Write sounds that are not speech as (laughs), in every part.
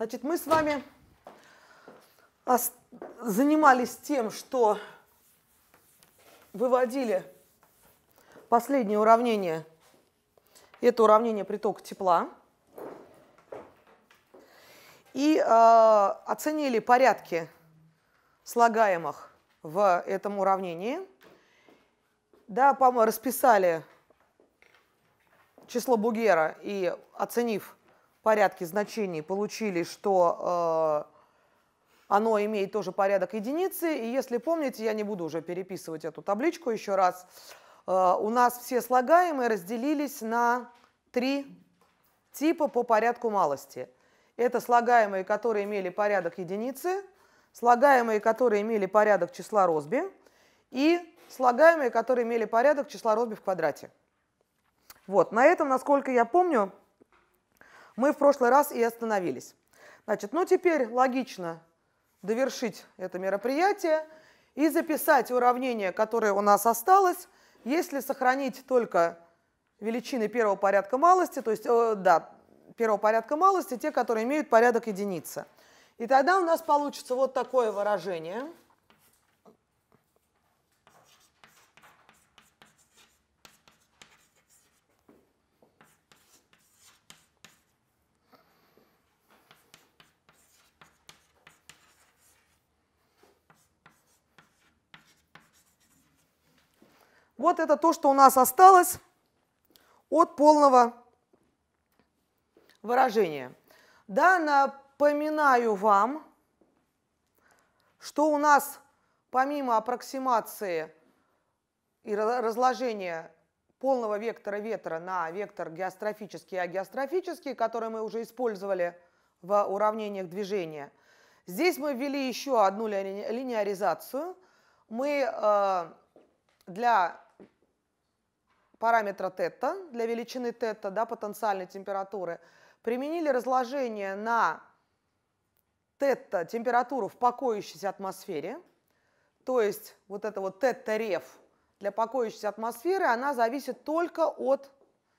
Значит, мы с вами занимались тем, что выводили последнее уравнение. Это уравнение притока тепла. И э, оценили порядки слагаемых в этом уравнении. Да, расписали число Бугера и оценив порядке значений получили, что э, оно имеет тоже порядок единицы. И если помните, я не буду уже переписывать эту табличку еще раз, э, у нас все слагаемые разделились на три типа по порядку малости. Это слагаемые, которые имели порядок единицы, слагаемые, которые имели порядок числа Росби, и слагаемые, которые имели порядок числа Росби в квадрате. Вот, на этом, насколько я помню, мы в прошлый раз и остановились. Значит, ну теперь логично довершить это мероприятие и записать уравнение, которое у нас осталось, если сохранить только величины первого порядка малости, то есть, э, да, первого порядка малости, те, которые имеют порядок единицы. И тогда у нас получится вот такое выражение – Вот это то, что у нас осталось от полного выражения. Да, напоминаю вам, что у нас помимо аппроксимации и разложения полного вектора ветра на вектор геострофический и агеострофический, который мы уже использовали в уравнениях движения, здесь мы ввели еще одну линеаризацию. Мы э, для параметра тета, для величины тета, да, потенциальной температуры, применили разложение на тета температуру в покоящейся атмосфере, то есть вот это вот тета-реф для покоящейся атмосферы, она зависит только от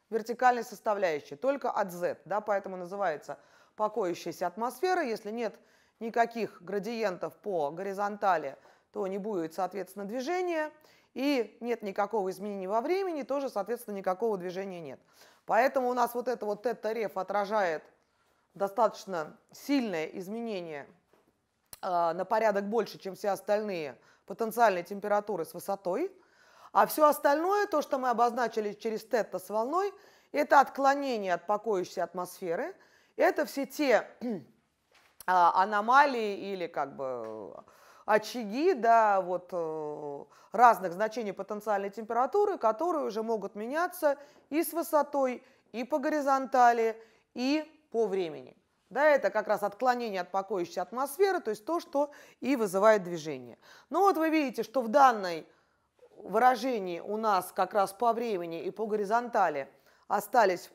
вертикальной составляющей, только от Z, да, поэтому называется покоящаяся атмосфера. Если нет никаких градиентов по горизонтали, то не будет, соответственно, движения и нет никакого изменения во времени, тоже, соответственно, никакого движения нет. Поэтому у нас вот это вот тета-реф отражает достаточно сильное изменение э, на порядок больше, чем все остальные потенциальные температуры с высотой. А все остальное, то, что мы обозначили через тета с волной, это отклонение от покоящейся атмосферы, это все те э, (clears throat) аномалии или как бы очаги да, вот, э, разных значений потенциальной температуры, которые уже могут меняться и с высотой, и по горизонтали, и по времени. Да, это как раз отклонение от покоящей атмосферы, то есть то, что и вызывает движение. Ну вот вы видите, что в данной выражении у нас как раз по времени и по горизонтали остались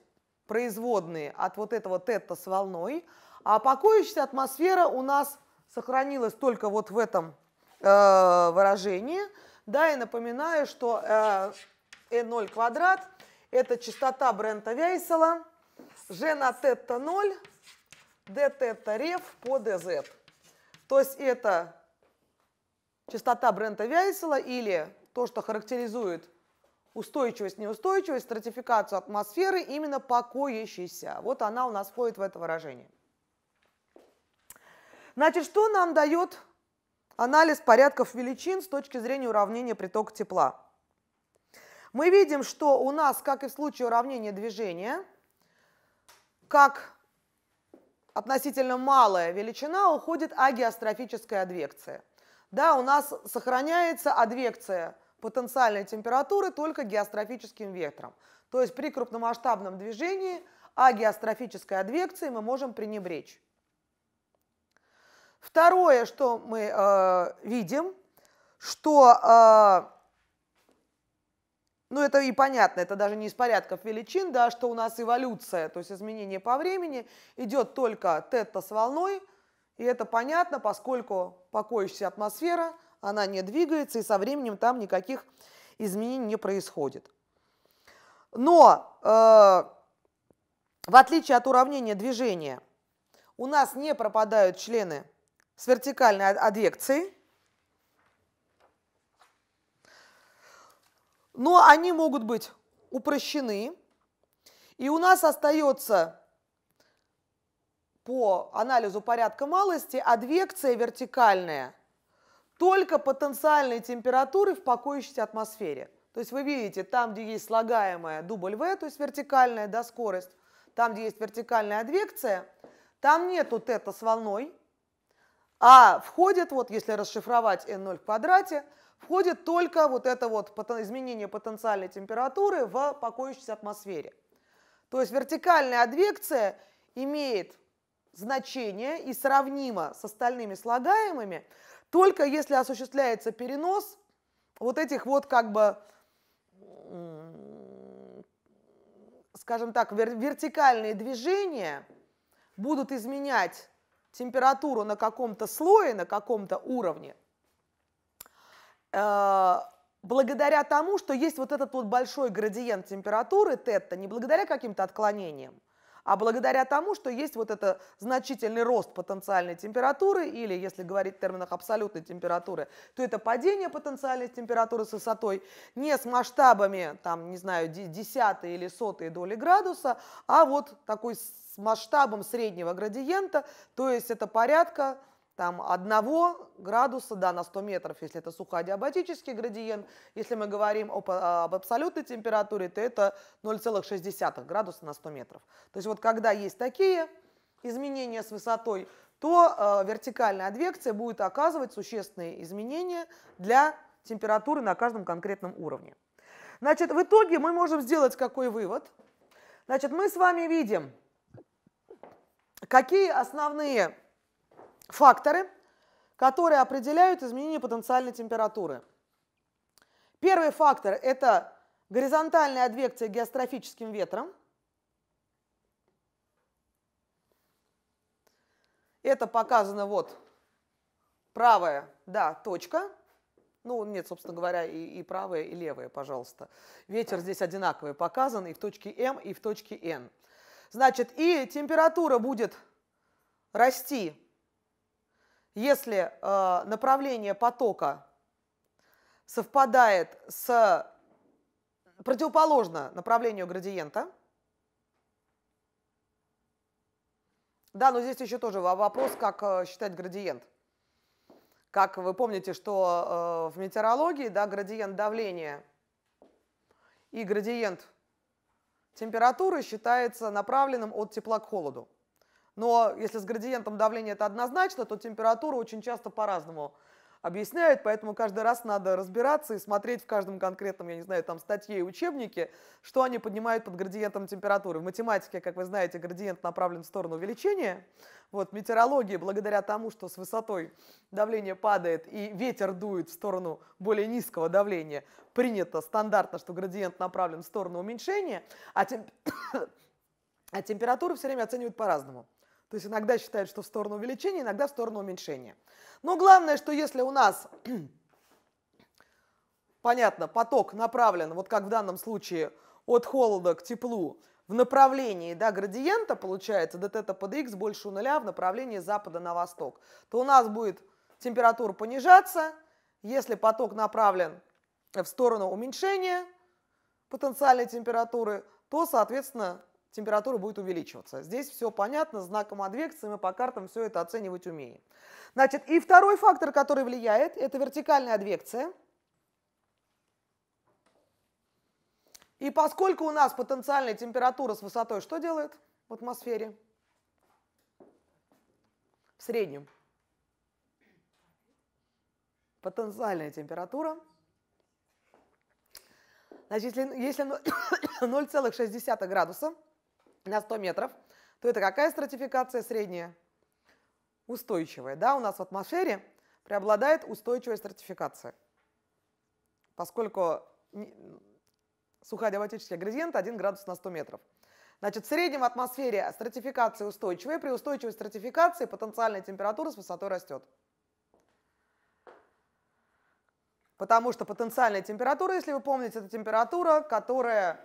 производные от вот этого тета с волной, а покоящаяся атмосфера у нас сохранилось только вот в этом э, выражении. Да, и напоминаю, что э, E0 э квадрат – это частота Брента Вейсела, G на тета 0, D тета реф по DZ. То есть это частота Брента Вейсела или то, что характеризует устойчивость, неустойчивость, стратификацию атмосферы именно покоящейся. Вот она у нас входит в это выражение. Значит, что нам дает анализ порядков величин с точки зрения уравнения притока тепла? Мы видим, что у нас, как и в случае уравнения движения, как относительно малая величина уходит агиострофическая адвекция. Да, у нас сохраняется адвекция потенциальной температуры только геострофическим вектором. То есть при крупномасштабном движении агиострофической адвекции мы можем пренебречь. Второе, что мы э, видим, что, э, ну это и понятно, это даже не из порядков величин, да, что у нас эволюция, то есть изменение по времени, идет только тета с волной, и это понятно, поскольку покоящаяся атмосфера, она не двигается, и со временем там никаких изменений не происходит. Но э, в отличие от уравнения движения, у нас не пропадают члены с вертикальной адъекцией. Но они могут быть упрощены. И у нас остается по анализу порядка малости адвекция вертикальная только потенциальной температуры в покоящейся атмосфере. То есть вы видите, там, где есть слагаемая W, то есть вертикальная да, скорость, там, где есть вертикальная адвекция, там нету тета с волной, а входит, вот если расшифровать n0 в квадрате, входит только вот это вот изменение потенциальной температуры в покоящейся атмосфере. То есть вертикальная адвекция имеет значение и сравнима с остальными слагаемыми, только если осуществляется перенос вот этих вот как бы, скажем так, вертикальные движения будут изменять температуру на каком-то слое, на каком-то уровне, э, благодаря тому, что есть вот этот вот большой градиент температуры тета, не благодаря каким-то отклонениям, а благодаря тому, что есть вот это значительный рост потенциальной температуры, или, если говорить в терминах абсолютной температуры, то это падение потенциальной температуры с высотой не с масштабами, там, не знаю, десятые или сотые доли градуса, а вот такой с масштабом среднего градиента, то есть это порядка там, 1 градуса да, на 100 метров, если это сухоадиабатический градиент. Если мы говорим об, а, об абсолютной температуре, то это 0,6 градуса на 100 метров. То есть вот когда есть такие изменения с высотой, то э, вертикальная адвекция будет оказывать существенные изменения для температуры на каждом конкретном уровне. Значит, в итоге мы можем сделать какой вывод? Значит, мы с вами видим, какие основные факторы, которые определяют изменение потенциальной температуры. Первый фактор – это горизонтальная адвекция геострофическим ветром. Это показано вот правая, да, точка. Ну, нет, собственно говоря, и, и правая, и левая, пожалуйста. Ветер здесь одинаковый показан и в точке М, и в точке Н. Значит, и температура будет расти если э, направление потока совпадает с противоположно направлению градиента, да, но здесь еще тоже вопрос, как э, считать градиент. Как вы помните, что э, в метеорологии да, градиент давления и градиент температуры считается направленным от тепла к холоду. Но если с градиентом давления это однозначно, то температуру очень часто по-разному объясняют, поэтому каждый раз надо разбираться и смотреть в каждом конкретном, я не знаю, там статье и учебнике, что они поднимают под градиентом температуры. В математике, как вы знаете, градиент направлен в сторону увеличения. Вот, в метеорологии, благодаря тому, что с высотой давление падает и ветер дует в сторону более низкого давления, принято стандартно, что градиент направлен в сторону уменьшения, а, темп... (coughs) а температуру все время оценивают по-разному. То есть иногда считают, что в сторону увеличения, иногда в сторону уменьшения. Но главное, что если у нас, (clears throat) понятно, поток направлен, вот как в данном случае, от холода к теплу, в направлении да, градиента, получается, dθ по dx больше у нуля в направлении запада на восток, то у нас будет температура понижаться. Если поток направлен в сторону уменьшения потенциальной температуры, то, соответственно, температура будет увеличиваться. Здесь все понятно, знаком адвекции мы по картам все это оценивать умеем. Значит, и второй фактор, который влияет, это вертикальная адвекция. И поскольку у нас потенциальная температура с высотой что делает в атмосфере? В среднем. Потенциальная температура. Значит, если, если 0,6 (coughs) градуса, на 100 метров, то это какая стратификация средняя? Устойчивая. Да, у нас в атмосфере преобладает устойчивая стратификация, поскольку сухой сухоадиабатический градиент 1 градус на 100 метров. Значит, в среднем атмосфере стратификация устойчивая. При устойчивой стратификации потенциальная температура с высотой растет. Потому что потенциальная температура, если вы помните, это температура, которая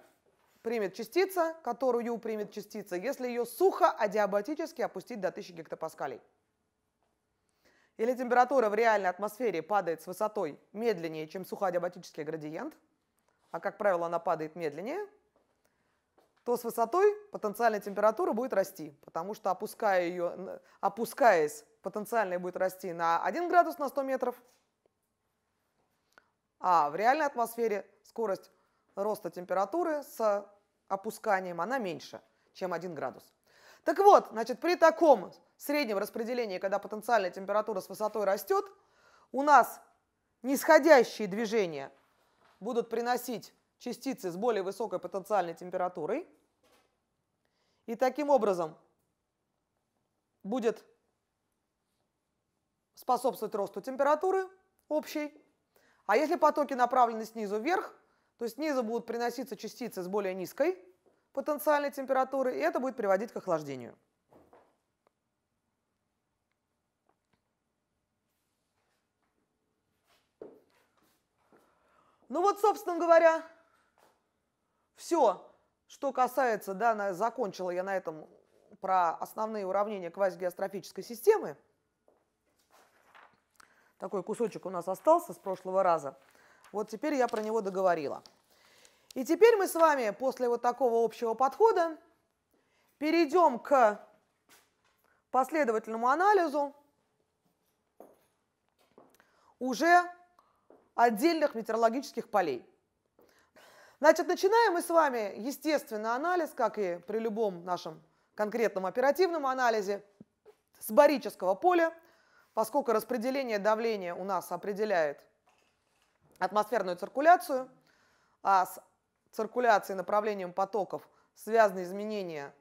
примет частица, которую примет частица, если ее сухо адиабатически опустить до 1000 гектопаскалей. Или температура в реальной атмосфере падает с высотой медленнее, чем сухоадиабатический градиент, а, как правило, она падает медленнее, то с высотой потенциальная температура будет расти, потому что опуская ее, опускаясь, потенциальная будет расти на 1 градус на 100 метров, а в реальной атмосфере скорость роста температуры с опусканием, она меньше, чем 1 градус. Так вот, значит, при таком среднем распределении, когда потенциальная температура с высотой растет, у нас нисходящие движения будут приносить частицы с более высокой потенциальной температурой. И таким образом будет способствовать росту температуры общей. А если потоки направлены снизу вверх, то есть снизу будут приноситься частицы с более низкой потенциальной температуры, и это будет приводить к охлаждению. Ну вот, собственно говоря, все, что касается, да, на, закончила я на этом про основные уравнения квазигеострофической системы. Такой кусочек у нас остался с прошлого раза. Вот теперь я про него договорила. И теперь мы с вами после вот такого общего подхода перейдем к последовательному анализу уже отдельных метеорологических полей. Значит, начинаем мы с вами, естественно, анализ, как и при любом нашем конкретном оперативном анализе, с барического поля, поскольку распределение давления у нас определяет атмосферную циркуляцию, а с циркуляцией направлением потоков связаны изменения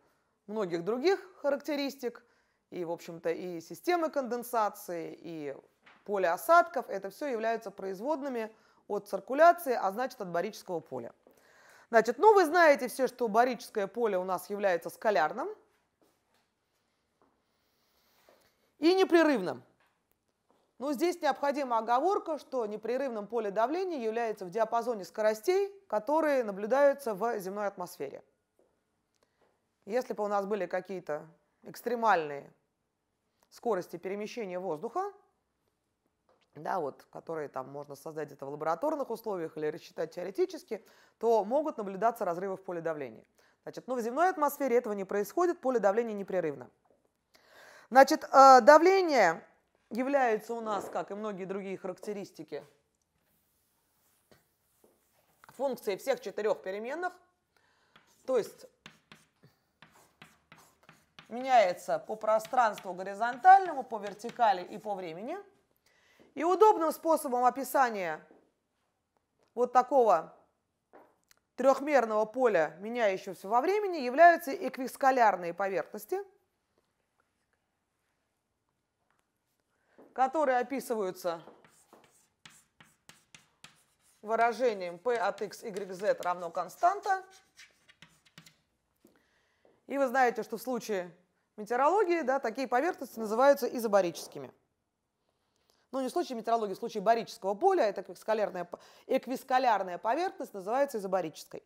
многих других характеристик, и, в общем-то, и системы конденсации, и поле осадков, это все являются производными от циркуляции, а значит от барического поля. Значит, ну вы знаете все, что барическое поле у нас является скалярным и непрерывным. Но ну, здесь необходима оговорка, что непрерывным поле давления является в диапазоне скоростей, которые наблюдаются в земной атмосфере. Если бы у нас были какие-то экстремальные скорости перемещения воздуха, да, вот, которые там можно создать это в лабораторных условиях или рассчитать теоретически, то могут наблюдаться разрывы в поле давления. Значит, но ну, в земной атмосфере этого не происходит, поле давления непрерывно. Значит, э, давление является у нас, как и многие другие характеристики, функцией всех четырех переменных, то есть меняется по пространству горизонтальному, по вертикали и по времени. И удобным способом описания вот такого трехмерного поля, меняющегося во времени, являются эквискалярные поверхности – которые описываются выражением p от x, y, z равно константа. И вы знаете, что в случае метеорологии да, такие поверхности называются изобарическими. Ну, не в случае метеорологии, а в случае барического поля, это эквискалярная, эквискалярная поверхность называется изобарической.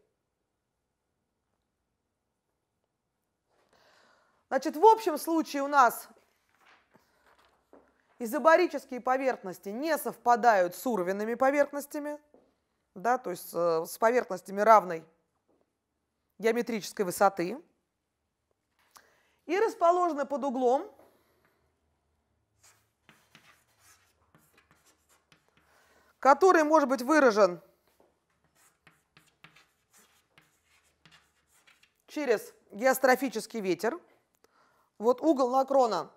Значит, в общем случае у нас Изобарические поверхности не совпадают с уровенными поверхностями, да, то есть э, с поверхностями равной геометрической высоты. И расположены под углом который может быть выражен через геострофический ветер. Вот угол наклона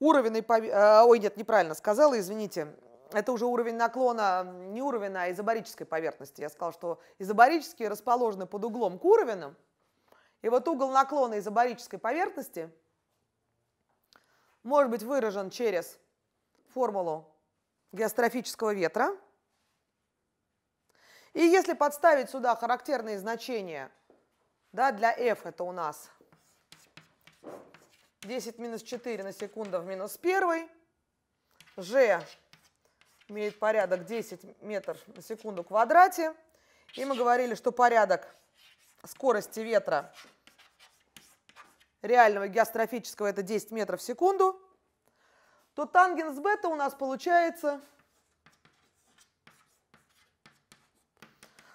Уровень, а, ой, нет, неправильно сказала, извините, это уже уровень наклона, не уровень, а изобарической поверхности. Я сказала, что изобарические расположены под углом к уровню. И вот угол наклона изобарической поверхности может быть выражен через формулу геострофического ветра. И если подставить сюда характерные значения да, для f, это у нас 10 минус 4 на секунду в минус 1. G имеет порядок 10 метр на секунду в квадрате. И мы говорили, что порядок скорости ветра реального геострофического это 10 метров в секунду, то тангенс бета у нас получается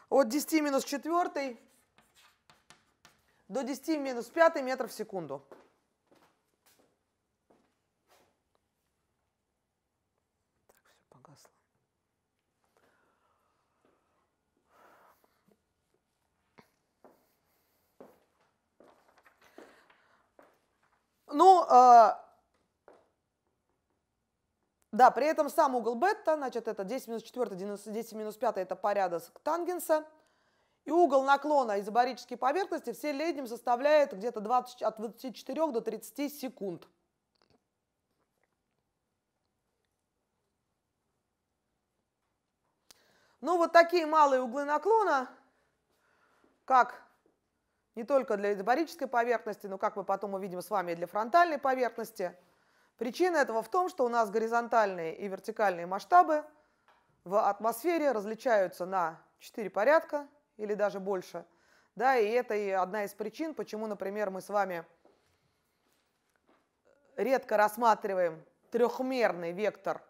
от 10 минус 4 до 10 минус 5 метров в секунду. Ну, э, да, при этом сам угол бета, значит, это 10 минус 4, 10 минус 5, это порядок тангенса. И угол наклона изобарической поверхности все среднем составляет где-то 20, от 24 до 30 секунд. Ну, вот такие малые углы наклона, как не только для эдибарической поверхности, но, как мы потом увидим с вами, и для фронтальной поверхности. Причина этого в том, что у нас горизонтальные и вертикальные масштабы в атмосфере различаются на 4 порядка или даже больше. Да, и это и одна из причин, почему, например, мы с вами редко рассматриваем трехмерный вектор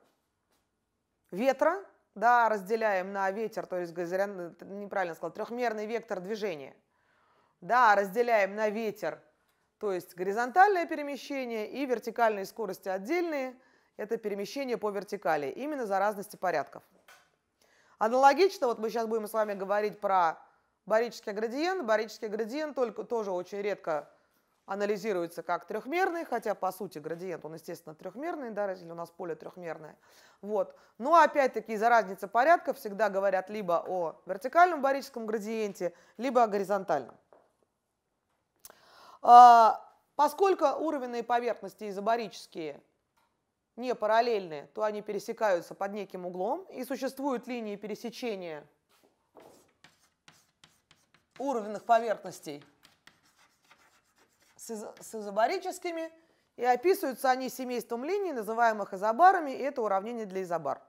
ветра, да, разделяем на ветер, то есть неправильно сказал, трехмерный вектор движения да, разделяем на ветер, то есть горизонтальное перемещение и вертикальные скорости отдельные, это перемещение по вертикали, именно за разности порядков. Аналогично, вот мы сейчас будем с вами говорить про барический градиент. Барический градиент только, тоже очень редко анализируется как трехмерный, хотя по сути градиент, он, естественно, трехмерный, да, если у нас поле трехмерное. Вот. Но опять-таки из-за разницы порядка всегда говорят либо о вертикальном барическом градиенте, либо о горизонтальном. А, поскольку уровенные поверхности изобарические не параллельны, то они пересекаются под неким углом, и существуют линии пересечения уровенных поверхностей с, из с изобарическими, и описываются они семейством линий, называемых изобарами, и это уравнение для изобар.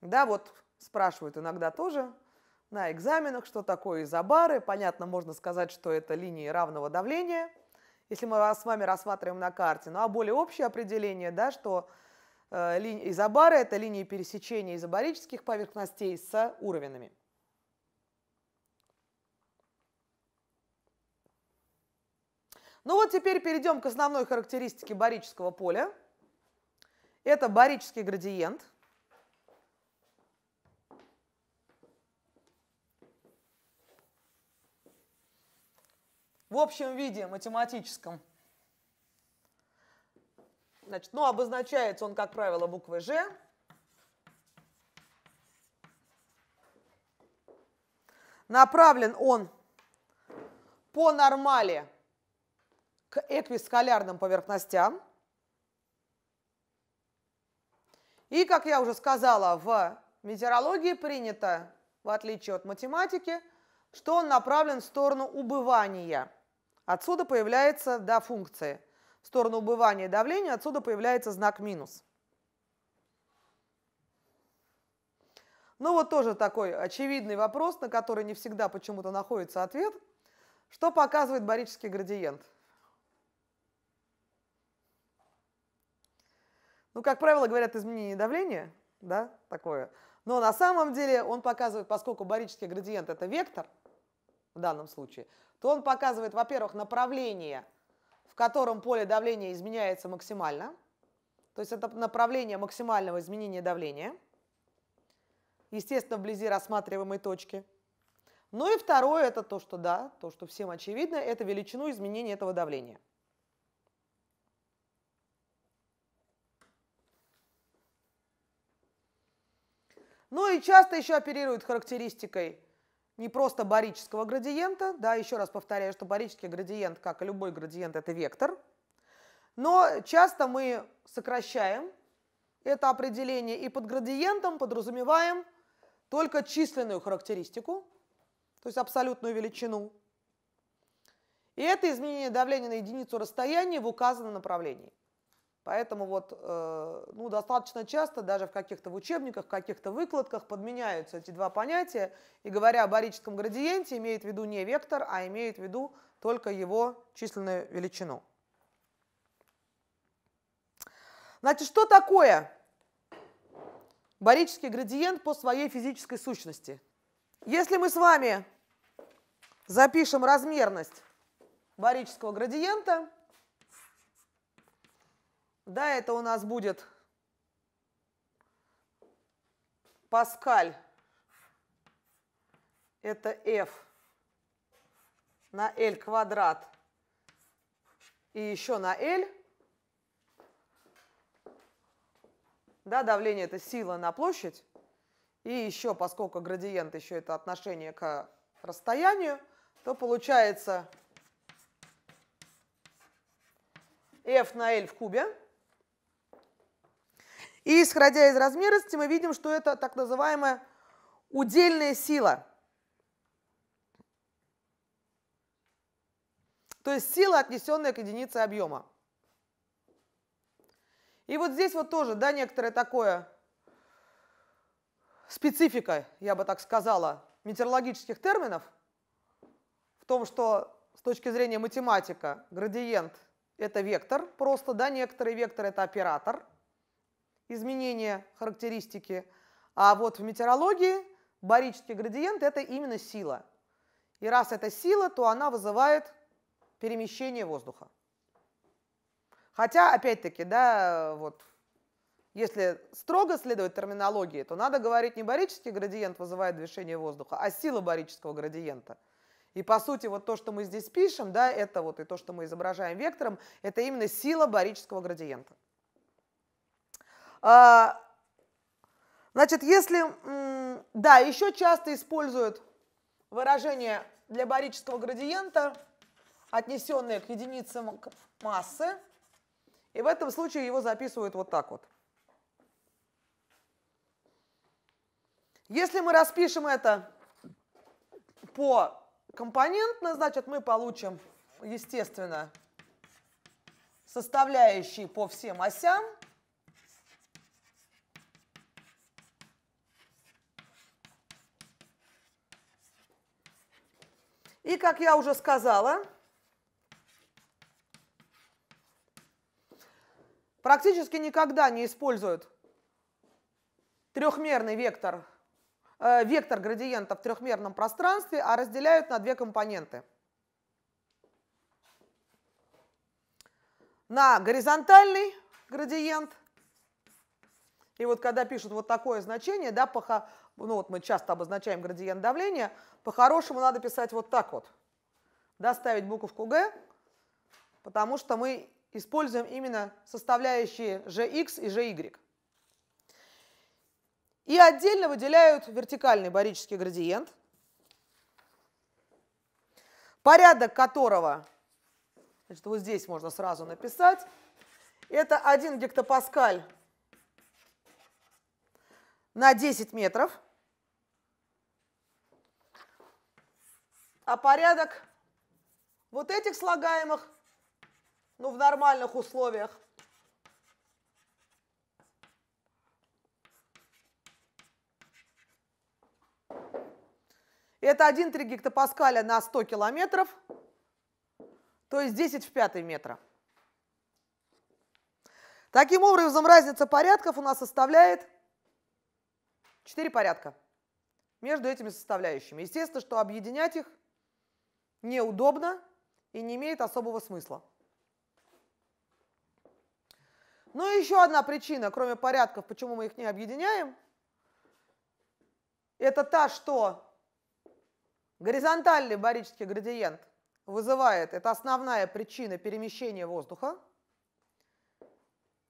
Да, вот спрашивают иногда тоже, на экзаменах, что такое изобары. Понятно, можно сказать, что это линии равного давления, если мы с вами рассматриваем на карте. Ну а более общее определение, да, что э, изобары – это линии пересечения изобарических поверхностей с уровнями. Ну вот теперь перейдем к основной характеристике барического поля. Это барический градиент – в общем виде математическом. Значит, ну, обозначается он, как правило, буквой «Ж». Направлен он по нормали к эквискалярным поверхностям. И, как я уже сказала, в метеорологии принято, в отличие от математики, что он направлен в сторону убывания – Отсюда появляется да, функция, В сторону убывания давления отсюда появляется знак минус. Ну вот тоже такой очевидный вопрос, на который не всегда почему-то находится ответ. Что показывает барический градиент? Ну, как правило, говорят изменение давления, да, такое. Но на самом деле он показывает, поскольку барический градиент – это вектор – в данном случае, то он показывает, во-первых, направление, в котором поле давления изменяется максимально. То есть это направление максимального изменения давления, естественно, вблизи рассматриваемой точки. Ну и второе, это то, что да, то, что всем очевидно, это величину изменения этого давления. Ну и часто еще оперируют характеристикой не просто барического градиента, да, еще раз повторяю, что барический градиент, как и любой градиент, это вектор, но часто мы сокращаем это определение и под градиентом подразумеваем только численную характеристику, то есть абсолютную величину. И это изменение давления на единицу расстояния в указанном направлении. Поэтому вот, э, ну, достаточно часто даже в каких-то учебниках, в каких-то выкладках подменяются эти два понятия, и говоря о барическом градиенте, имеет в виду не вектор, а имеет в виду только его численную величину. Значит, что такое барический градиент по своей физической сущности? Если мы с вами запишем размерность барического градиента – да, это у нас будет Паскаль. Это F на L квадрат и еще на L. Да, давление это сила на площадь. И еще, поскольку градиент еще это отношение к расстоянию, то получается F на L в кубе. И исходя из размерности, мы видим, что это так называемая удельная сила. То есть сила, отнесенная к единице объема. И вот здесь вот тоже, да, некоторое такое специфика, я бы так сказала, метеорологических терминов в том, что с точки зрения математика градиент – это вектор, просто, да, некоторый вектор – это оператор – изменение характеристики. А вот в метеорологии барический градиент – это именно сила. И раз это сила, то она вызывает перемещение воздуха. Хотя, опять-таки, да, вот, если строго следовать терминологии, то надо говорить не барический градиент вызывает движение воздуха, а сила барического градиента. И по сути вот то, что мы здесь пишем, да, это вот и то, что мы изображаем вектором, это именно сила барического градиента. А, значит, если, да, еще часто используют выражение для барического градиента, отнесенное к единице массы, и в этом случае его записывают вот так вот. Если мы распишем это по компонентно, значит мы получим, естественно, составляющие по всем осям – И, как я уже сказала, практически никогда не используют трехмерный вектор, э, вектор градиента в трехмерном пространстве, а разделяют на две компоненты. На горизонтальный градиент. И вот когда пишут вот такое значение, да, по, ну вот мы часто обозначаем градиент давления, по-хорошему надо писать вот так вот. Да, буковку Г, потому что мы используем именно составляющие Gx и Gy. И отдельно выделяют вертикальный барический градиент, порядок которого, значит, вот здесь можно сразу написать, это 1 гектопаскаль на 10 метров – а порядок вот этих слагаемых, ну, в нормальных условиях, это 1,3 гектопаскаля на 100 километров, то есть 10 в пятой метра. Таким образом, разница порядков у нас составляет 4 порядка между этими составляющими. Естественно, что объединять их – неудобно и не имеет особого смысла. Ну и еще одна причина, кроме порядков, почему мы их не объединяем, это та, что горизонтальный барический градиент вызывает, это основная причина перемещения воздуха,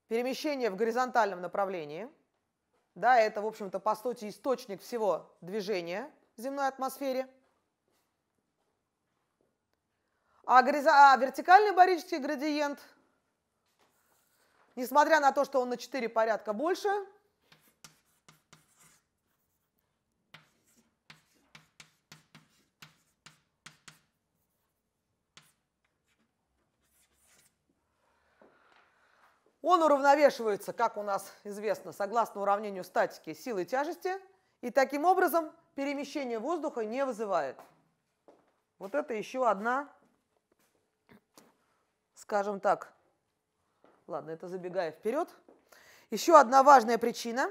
перемещение в горизонтальном направлении, да, это, в общем-то, по сути, источник всего движения в земной атмосфере – А, гориз... а вертикальный барический градиент, несмотря на то, что он на 4 порядка больше, Он уравновешивается, как у нас известно, согласно уравнению статики силы тяжести, и таким образом перемещение воздуха не вызывает. Вот это еще одна скажем так, ладно, это забегая вперед. Еще одна важная причина,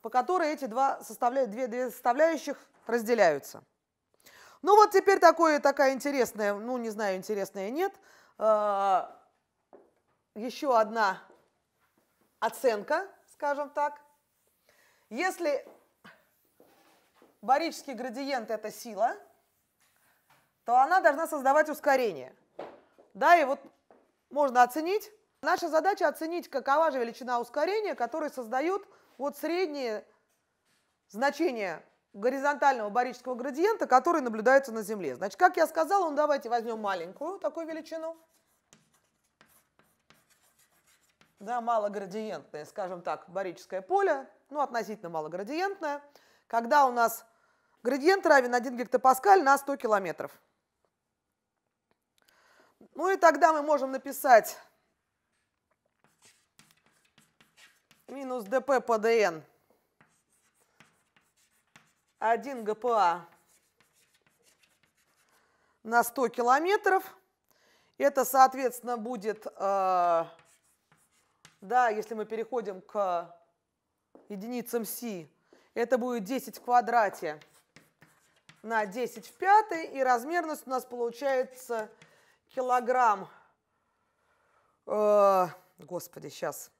по которой эти два составля... две, две составляющих разделяются. Ну вот теперь такое, такая интересная, ну не знаю, интересная нет, а, еще одна оценка, скажем так. Если барический градиент – это сила – то она должна создавать ускорение. Да, и вот можно оценить. Наша задача оценить, какова же величина ускорения, которое создают вот средние значения горизонтального барического градиента, который наблюдается на Земле. Значит, как я сказала, ну давайте возьмем маленькую такую величину. Да, малоградиентное, скажем так, барическое поле, ну относительно малоградиентное, когда у нас градиент равен 1 гектопаскаль на 100 километров. Ну и тогда мы можем написать минус dp по dn 1 гпа на 100 километров. Это, соответственно, будет, э, да, если мы переходим к единицам Си, это будет 10 в квадрате на 10 в пятой, и размерность у нас получается килограмм, э, господи, сейчас,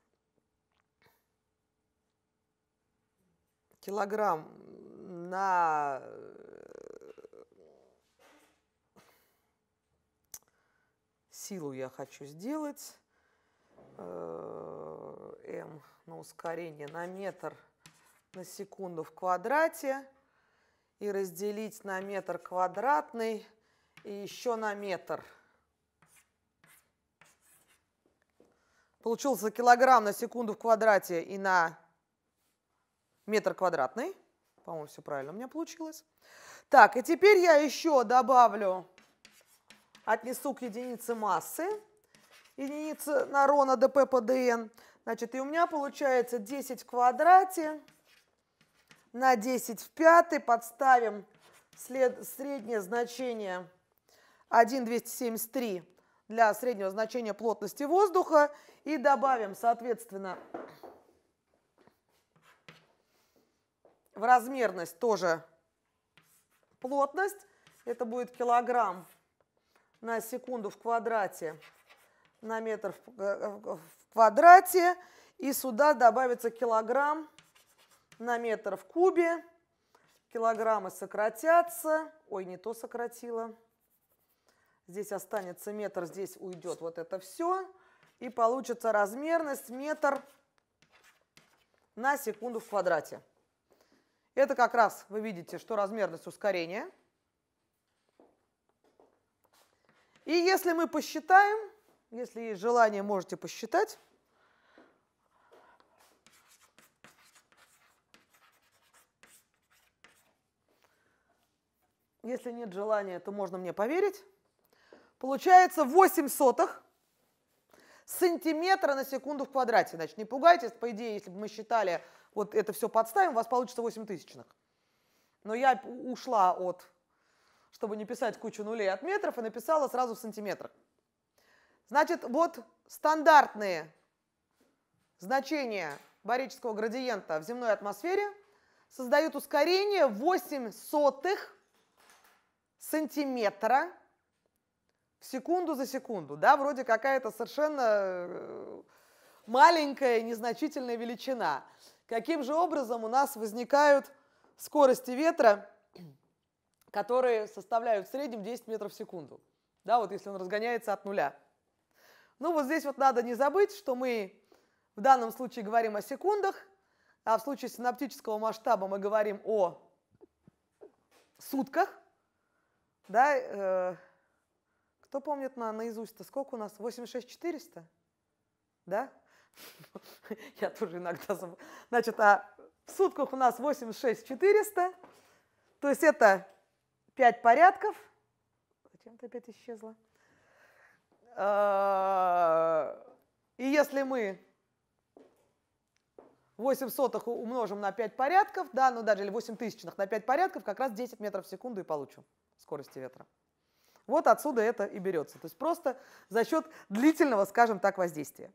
килограмм на э, силу я хочу сделать, э, м на ускорение на метр на секунду в квадрате и разделить на метр квадратный и еще на метр – Получился килограмм на секунду в квадрате и на метр квадратный. По-моему, все правильно у меня получилось. Так, и теперь я еще добавлю, отнесу к единице массы, единице нарона ДП по ДН. Значит, и у меня получается 10 в квадрате на 10 в пятый. Подставим след, среднее значение 1,273 для среднего значения плотности воздуха и добавим, соответственно, в размерность тоже плотность. Это будет килограмм на секунду в квадрате на метр в э, квадрате. И сюда добавится килограмм на метр в кубе. Килограммы сократятся. Ой, не то сократила. Здесь останется метр, здесь уйдет вот это все. И получится размерность метр на секунду в квадрате. Это как раз, вы видите, что размерность ускорения. И если мы посчитаем, если есть желание, можете посчитать. Если нет желания, то можно мне поверить. Получается 8 сотых сантиметра на секунду в квадрате. Значит, не пугайтесь, по идее, если бы мы считали, вот это все подставим, у вас получится 8 тысячных. Но я ушла от, чтобы не писать кучу нулей от метров, и написала сразу в сантиметрах. Значит, вот стандартные значения барического градиента в земной атмосфере создают ускорение 8 сотых сантиметра в секунду за секунду, да, вроде какая-то совершенно э, маленькая, незначительная величина. Каким же образом у нас возникают скорости ветра, которые составляют в среднем 10 метров в секунду, да, вот если он разгоняется от нуля. Ну вот здесь вот надо не забыть, что мы в данном случае говорим о секундах, а в случае синаптического масштаба мы говорим о сутках, да, э, кто помнит на, наизусть-то? Сколько у нас? 86400? Да? (laughs) Я тоже иногда забываю. Значит, а в сутках у нас 86400. То есть это 5 порядков. Зачем-то опять исчезла. А, и если мы 8 сотых умножим на 5 порядков, да, ну даже или 8 тысячных на 5 порядков, как раз 10 метров в секунду и получу скорости ветра. Вот отсюда это и берется. То есть просто за счет длительного, скажем так, воздействия.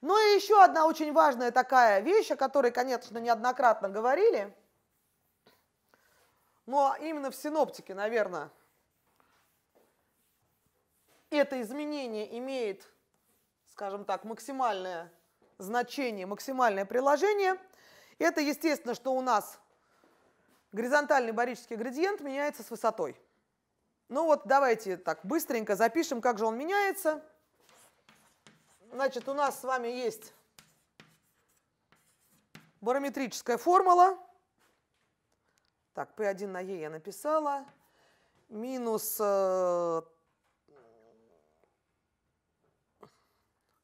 Ну и еще одна очень важная такая вещь, о которой, конечно, неоднократно говорили, но именно в синоптике, наверное, это изменение имеет, скажем так, максимальное значение, максимальное приложение. Это естественно, что у нас горизонтальный барический градиент меняется с высотой. Ну вот давайте так быстренько запишем, как же он меняется. Значит, у нас с вами есть барометрическая формула. Так, P1 на E я написала. Минус... Э,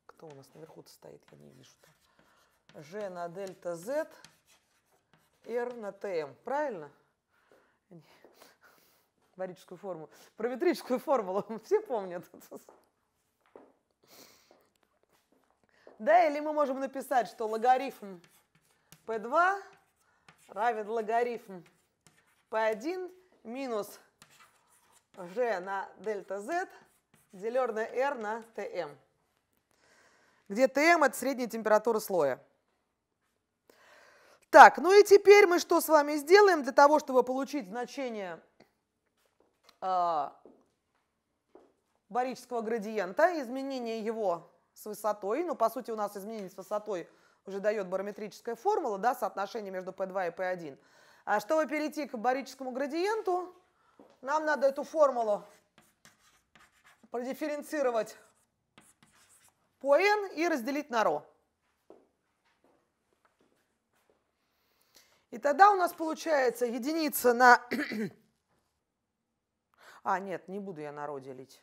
кто у нас наверху стоит? Я не вижу. -то. G на дельта Z, R на ТМ. Эм. Правильно? варическую форму, про метрическую формулу, (laughs) все помнят. Да, или мы можем написать, что логарифм P2 равен логарифм P1 минус G на дельта Z, деленное R на TM, где TM – это средняя температура слоя. Так, ну и теперь мы что с вами сделаем для того, чтобы получить значение а, барического градиента, изменение его с высотой, но ну, по сути, у нас изменение с высотой уже дает барометрическая формула, да, соотношение между P2 и P1. А чтобы перейти к барическому градиенту, нам надо эту формулу продифференцировать по n и разделить на ρ. И тогда у нас получается единица на а, нет, не буду я народе лить.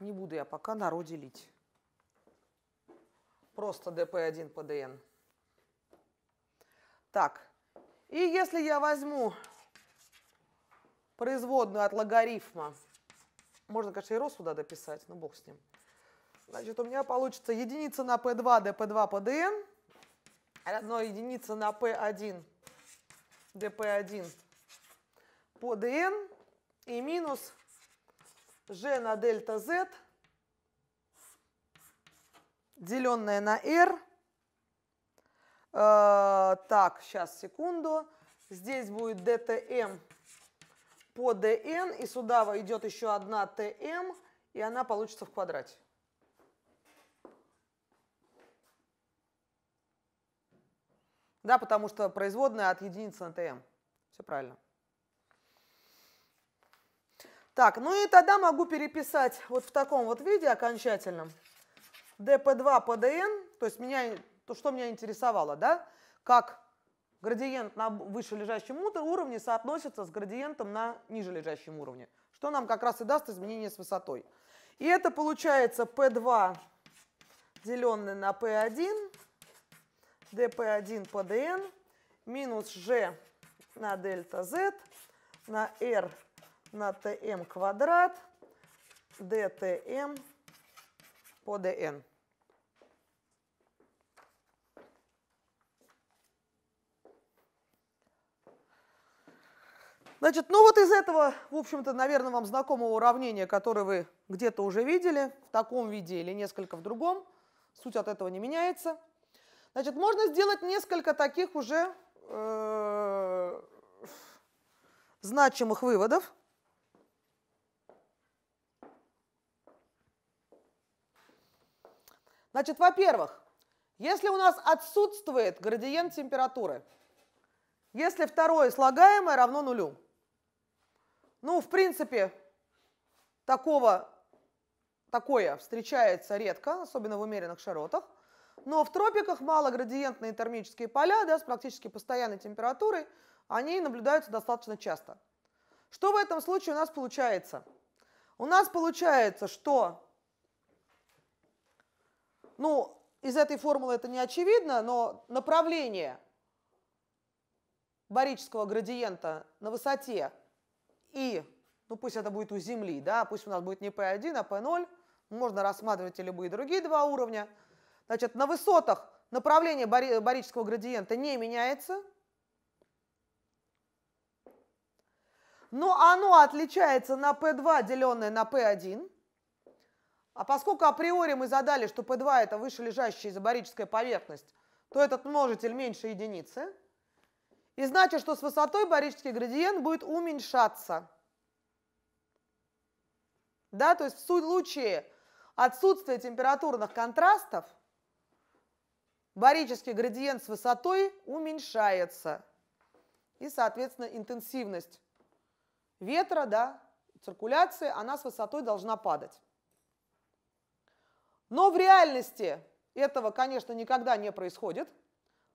Не буду я пока народе лить. Просто DP1 PDN. Так, и если я возьму производную от логарифма, можно, конечно, и рост сюда дописать, но бог с ним. Значит, у меня получится единица на P2 DP2 PDN, равно единица на P1 DP1 PDN и минус g на дельта z, деленное на r. Э, так, сейчас, секунду. Здесь будет dtm по dn, и сюда идет еще одна tm, и она получится в квадрате. Да, потому что производная от единицы на tm. Все правильно. Так, ну и тогда могу переписать вот в таком вот виде окончательном. dp2 pdn, то есть меня, то, что меня интересовало, да, как градиент на вышележащем уровне соотносится с градиентом на нижележащем уровне, что нам как раз и даст изменение с высотой. И это получается P2 деленное на P1, dp1 pdn минус g на дельта z на r на tm квадрат dtm по dn. Значит, ну вот из этого, в общем-то, наверное, вам знакомого уравнения, которое вы где-то уже видели, в таком виде или несколько в другом, суть от этого не меняется. Значит, можно сделать несколько таких уже э, значимых выводов. Значит, во-первых, если у нас отсутствует градиент температуры, если второе слагаемое равно нулю, ну, в принципе, такого, такое встречается редко, особенно в умеренных широтах. Но в тропиках малоградиентные термические поля да, с практически постоянной температурой, они наблюдаются достаточно часто. Что в этом случае у нас получается? У нас получается, что ну, из этой формулы это не очевидно, но направление барического градиента на высоте и, ну пусть это будет у Земли, да, пусть у нас будет не P1, а P0, можно рассматривать и любые другие два уровня. Значит, на высотах направление бари барического градиента не меняется, но оно отличается на P2, деленное на P1, а поскольку априори мы задали, что P2 это вышележащая изобарическая поверхность, то этот множитель меньше единицы. И значит, что с высотой барический градиент будет уменьшаться. Да, то есть в случае отсутствия температурных контрастов барический градиент с высотой уменьшается. И, соответственно, интенсивность ветра, да, циркуляции, она с высотой должна падать. Но в реальности этого, конечно, никогда не происходит,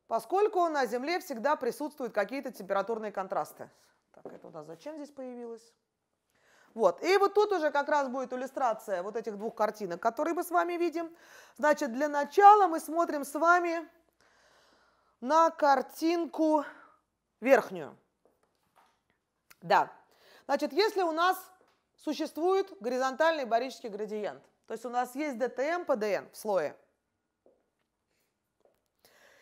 поскольку на Земле всегда присутствуют какие-то температурные контрасты. Так, это у нас зачем здесь появилось? Вот. И вот тут уже как раз будет иллюстрация вот этих двух картинок, которые мы с вами видим. Значит, для начала мы смотрим с вами на картинку верхнюю. Да. Значит, если у нас существует горизонтальный барический градиент – то есть у нас есть ДТМ, ПДН в слое.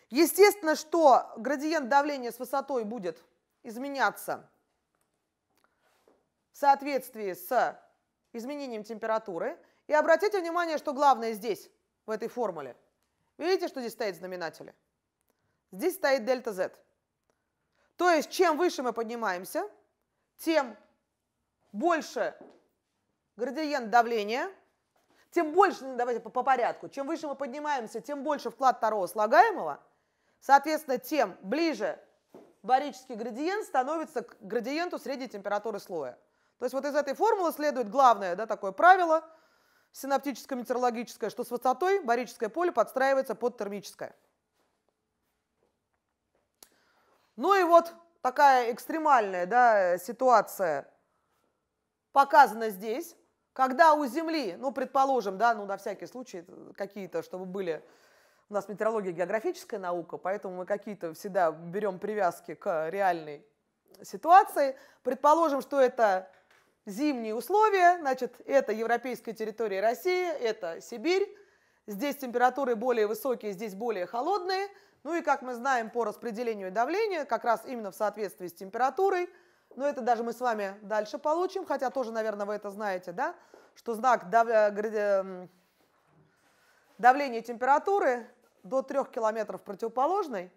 Естественно, что градиент давления с высотой будет изменяться в соответствии с изменением температуры. И обратите внимание, что главное здесь, в этой формуле. Видите, что здесь стоит знаменатели? Здесь стоит дельта Z. То есть, чем выше мы поднимаемся, тем больше градиент давления – тем больше, ну, давайте по, по порядку, чем выше мы поднимаемся, тем больше вклад второго слагаемого, соответственно, тем ближе барический градиент становится к градиенту средней температуры слоя. То есть вот из этой формулы следует главное да, такое правило синаптическое метеорологическое, что с высотой барическое поле подстраивается под термическое. Ну и вот такая экстремальная да, ситуация показана здесь. Когда у Земли, ну, предположим, да, ну, на всякий случай, э, какие-то, чтобы были... У нас метеорология географическая наука, поэтому мы какие-то всегда берем привязки к реальной ситуации. Предположим, что это зимние условия, значит, это европейская территория России, это Сибирь, здесь температуры более высокие, здесь более холодные, ну и, как мы знаем по распределению давления, как раз именно в соответствии с температурой – но это даже мы с вами дальше получим, хотя тоже, наверное, вы это знаете, да? Что знак дав... Э, давления температуры до 3 километров противоположный,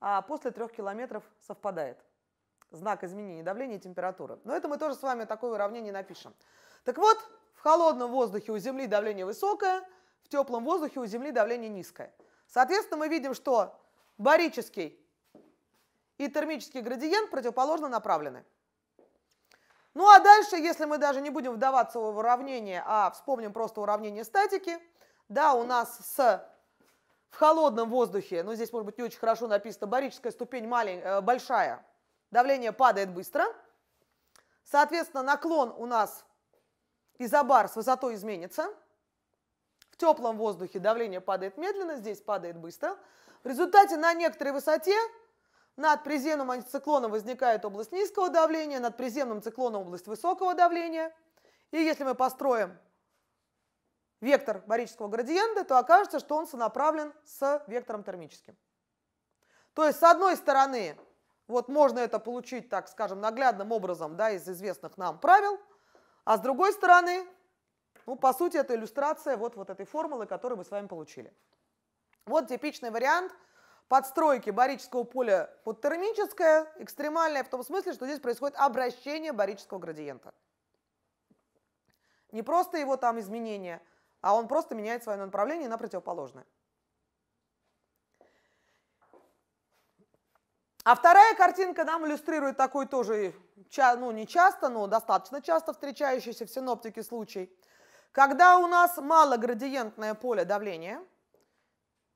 а после 3 километров совпадает. Знак изменения давления и температуры. Но это мы тоже с вами такое уравнение напишем. Так вот, в холодном воздухе у Земли давление высокое, в теплом воздухе у Земли давление низкое. Соответственно, мы видим, что барический и термический градиент противоположно направлены. Ну а дальше, если мы даже не будем вдаваться в уравнение, а вспомним просто уравнение статики, да, у нас с в холодном воздухе, ну здесь может быть не очень хорошо написано, барическая ступень малень, э, большая, давление падает быстро, соответственно наклон у нас изобар с высотой изменится, в теплом воздухе давление падает медленно, здесь падает быстро, в результате на некоторой высоте над приземным антициклоном возникает область низкого давления, над приземным циклоном область высокого давления. И если мы построим вектор барического градиента, то окажется, что он сонаправлен с вектором термическим. То есть, с одной стороны, вот можно это получить, так скажем, наглядным образом да, из известных нам правил, а с другой стороны, ну, по сути, это иллюстрация вот, вот этой формулы, которую мы с вами получили. Вот типичный вариант – подстройки барического поля под термическое, экстремальное в том смысле, что здесь происходит обращение барического градиента. Не просто его там изменение, а он просто меняет свое направление на противоположное. А вторая картинка нам иллюстрирует такой тоже, ну не часто, но достаточно часто встречающийся в синоптике случай, когда у нас малоградиентное поле давления –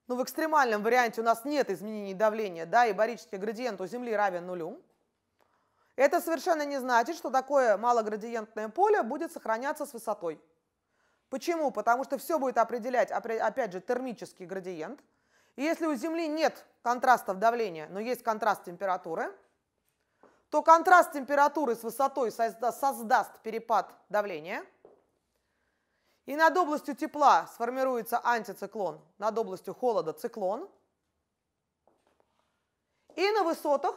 но ну, в экстремальном варианте у нас нет изменений давления, да, и барический градиент у Земли равен нулю. Это совершенно не значит, что такое малоградиентное поле будет сохраняться с высотой. Почему? Потому что все будет определять, опять же, термический градиент. И если у Земли нет контрастов давления, но есть контраст температуры, то контраст температуры с высотой создаст перепад давления – и над областью тепла сформируется антициклон, над областью холода циклон. И на высотах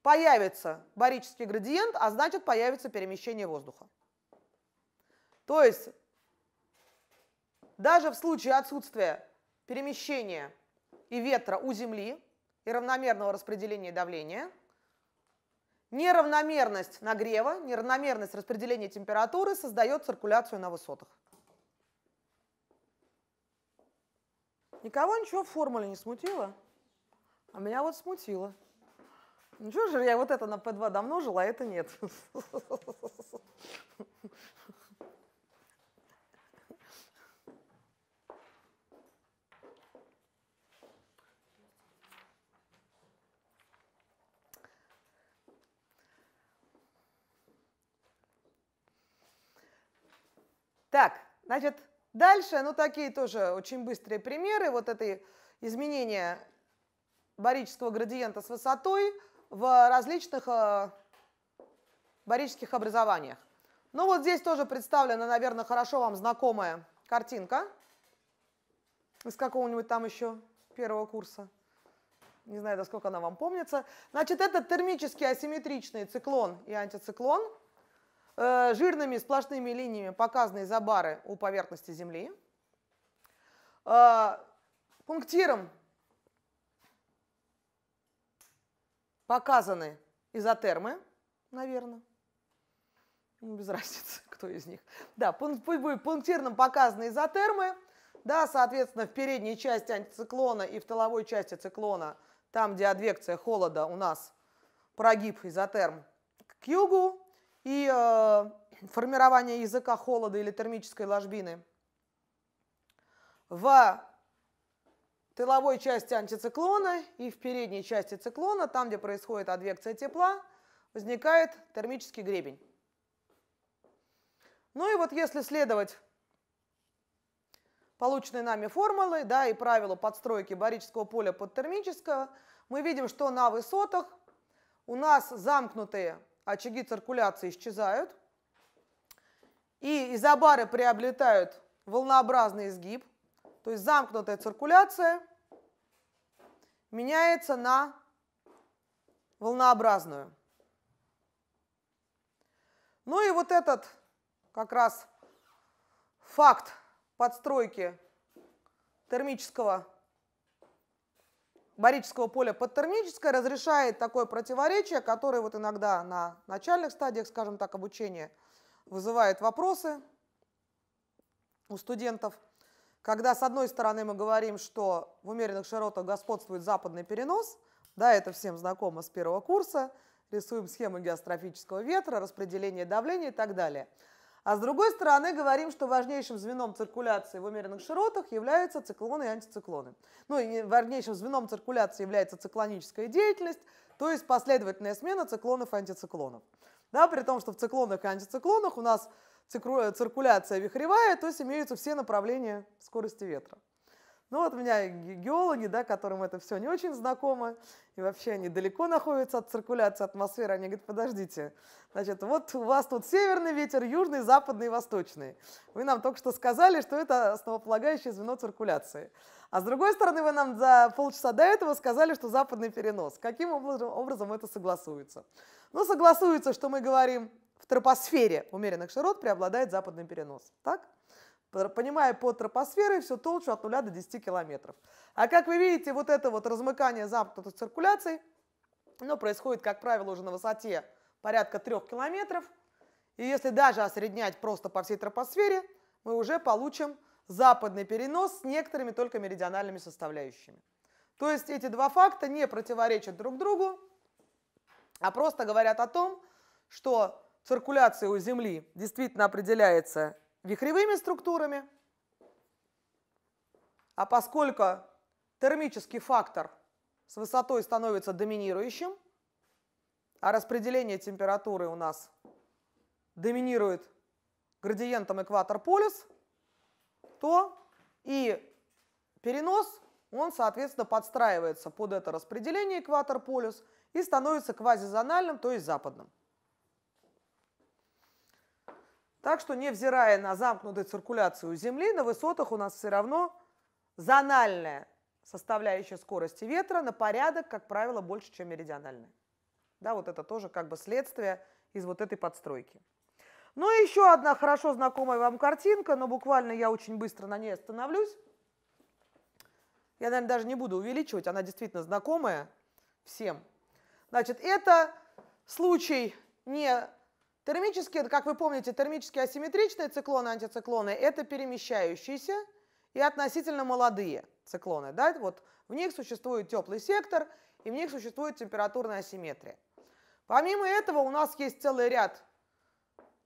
появится барический градиент, а значит появится перемещение воздуха. То есть даже в случае отсутствия перемещения и ветра у Земли и равномерного распределения давления – Неравномерность нагрева, неравномерность распределения температуры создает циркуляцию на высотах. Никого ничего в формуле не смутило, а меня вот смутило. Ничего же, я вот это на P2 давно жила, а это нет. (laughs) Так, значит, дальше, ну, такие тоже очень быстрые примеры вот этой изменения барического градиента с высотой в различных э, барических образованиях. Ну вот здесь тоже представлена, наверное, хорошо вам знакомая картинка из какого-нибудь там еще первого курса. Не знаю, до сколько она вам помнится. Значит, это термически асимметричный циклон и антициклон – Э, жирными сплошными линиями показаны изобары у поверхности Земли. Э, пунктиром показаны изотермы, наверное. Ну, без разницы, (laughs) кто из них. Да, пунктирным показаны изотермы. Да, соответственно, в передней части антициклона и в тыловой части циклона, там, где адвекция холода, у нас прогиб изотерм к югу и э, формирование языка холода или термической ложбины. В тыловой части антициклона и в передней части циклона, там, где происходит адвекция тепла, возникает термический гребень. Ну и вот если следовать полученной нами формулы да, и правилу подстройки барического поля под термического, мы видим, что на высотах у нас замкнутые а очаги циркуляции исчезают, и изобары приобретают волнообразный изгиб, то есть замкнутая циркуляция меняется на волнообразную. Ну и вот этот как раз факт подстройки термического барического поля подтермическое разрешает такое противоречие, которое вот иногда на начальных стадиях, скажем так, обучения вызывает вопросы у студентов. Когда с одной стороны мы говорим, что в умеренных широтах господствует западный перенос, да, это всем знакомо с первого курса, рисуем схему геострофического ветра, распределение давления и так далее – а с другой стороны, говорим, что важнейшим звеном циркуляции в умеренных широтах являются циклоны и антициклоны. Ну и важнейшим звеном циркуляции является циклоническая деятельность, то есть последовательная смена циклонов и антициклонов. Да, при том, что в циклонах и антициклонах у нас циркуляция вихревая, то есть имеются все направления скорости ветра. Ну вот у меня геологи, да, которым это все не очень знакомо, и вообще они далеко находятся от циркуляции атмосферы, они говорят, подождите, значит, вот у вас тут северный ветер, южный, западный, восточный. Вы нам только что сказали, что это основополагающее звено циркуляции. А с другой стороны, вы нам за полчаса до этого сказали, что западный перенос. Каким образом это согласуется? Ну, согласуется, что мы говорим в тропосфере умеренных широт преобладает западный перенос. Так? понимая под тропосферой все толщу от 0 до 10 километров. А как вы видите, вот это вот размыкание замкнутых циркуляций, оно происходит, как правило, уже на высоте порядка 3 километров. И если даже осреднять просто по всей тропосфере, мы уже получим западный перенос с некоторыми только меридиональными составляющими. То есть эти два факта не противоречат друг другу, а просто говорят о том, что циркуляция у Земли действительно определяется вихревыми структурами. А поскольку термический фактор с высотой становится доминирующим, а распределение температуры у нас доминирует градиентом экватор-полюс, то и перенос, он, соответственно, подстраивается под это распределение экватор-полюс и становится квазизональным, то есть западным. Так что, невзирая на замкнутую циркуляцию Земли, на высотах у нас все равно зональная составляющая скорости ветра на порядок, как правило, больше, чем меридиональная. Да, вот это тоже как бы следствие из вот этой подстройки. Ну и еще одна хорошо знакомая вам картинка, но буквально я очень быстро на ней остановлюсь. Я, наверное, даже не буду увеличивать, она действительно знакомая всем. Значит, это случай не Термические, как вы помните, термически асимметричные циклоны, антициклоны – это перемещающиеся и относительно молодые циклоны. Да? Вот в них существует теплый сектор, и в них существует температурная асимметрия. Помимо этого у нас есть целый ряд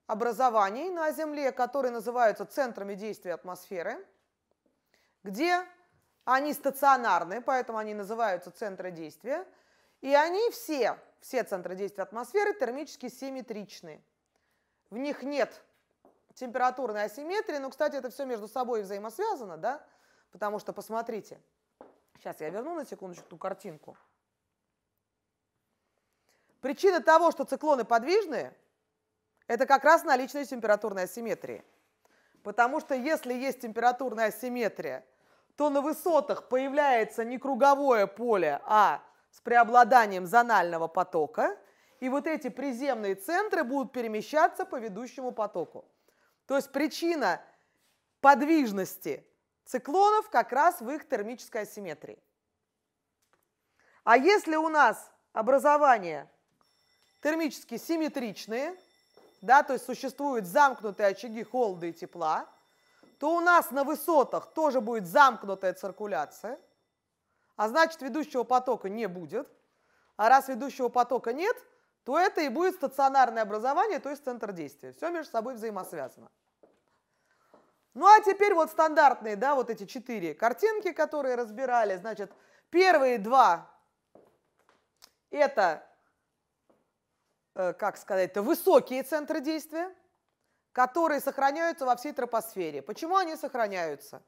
образований на Земле, которые называются центрами действия атмосферы, где они стационарны, поэтому они называются центры действия, и они все, все центры действия атмосферы термически симметричны в них нет температурной асимметрии. но, ну, кстати, это все между собой взаимосвязано, да? Потому что, посмотрите, сейчас я верну на секундочку ту картинку. Причина того, что циклоны подвижные, это как раз наличие температурной асимметрии. Потому что если есть температурная асимметрия, то на высотах появляется не круговое поле, а с преобладанием зонального потока – и вот эти приземные центры будут перемещаться по ведущему потоку. То есть причина подвижности циклонов как раз в их термической асимметрии. А если у нас образование термически симметричные, да, то есть существуют замкнутые очаги холода и тепла, то у нас на высотах тоже будет замкнутая циркуляция, а значит ведущего потока не будет. А раз ведущего потока нет, то это и будет стационарное образование, то есть центр действия. Все между собой взаимосвязано. Ну а теперь вот стандартные, да, вот эти четыре картинки, которые разбирали. Значит, первые два это, э, как сказать-то, высокие центры действия, которые сохраняются во всей тропосфере. Почему они сохраняются?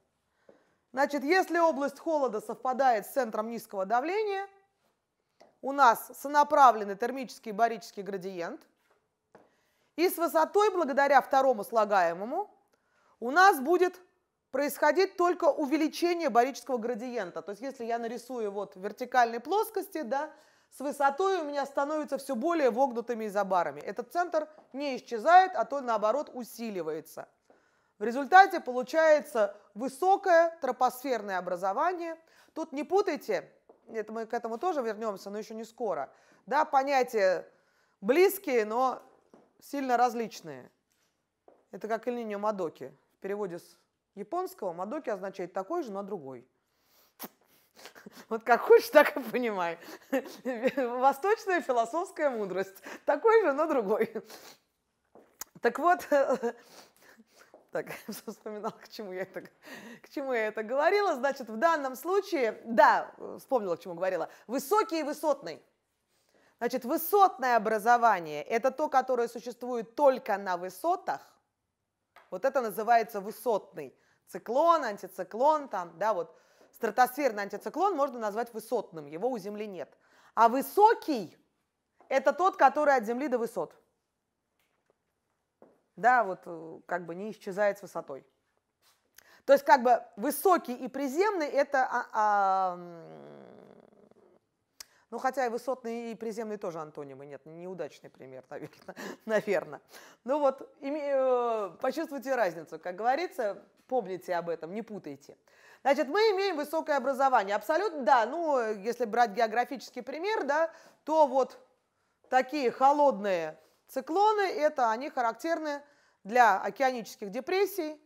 Значит, если область холода совпадает с центром низкого давления – у нас сонаправленный термический барический градиент. И с высотой, благодаря второму слагаемому, у нас будет происходить только увеличение барического градиента. То есть если я нарисую вот в вертикальной плоскости, да, с высотой у меня становятся все более вогнутыми изобарами. Этот центр не исчезает, а то наоборот усиливается. В результате получается высокое тропосферное образование. Тут не путайте это мы к этому тоже вернемся, но еще не скоро. Да, понятия близкие, но сильно различные. Это как линия Мадоки. В переводе с японского Мадоки означает такой же, но другой. (laughs) Вот как хочешь, так и понимай. (laughs) Восточная философская мудрость. Такой же, но другой. (laughs) Так вот, так, (laughs) вспоминал, к чему я это, к чему я это говорила. Значит, в данном случае, да, вспомнила, к чему говорила. Высокий и высотный. Значит, высотное образование – это то, которое существует только на высотах. Вот это называется высотный. Циклон, антициклон, там, да, вот стратосферный антициклон можно назвать высотным, его у Земли нет. А высокий – это тот, который от Земли до высот да, вот э, как бы не исчезает с высотой. То есть как бы высокий и приземный это, а, а, ну хотя и высотный и приземный тоже антонимы, нет, неудачный пример, (laughs) наверное. Ну вот, име, э, почувствуйте разницу, как говорится, помните об этом, не путайте. Значит, мы имеем высокое образование, абсолютно, да, ну если брать географический пример, да, то вот такие холодные Циклоны – это они характерны для океанических депрессий.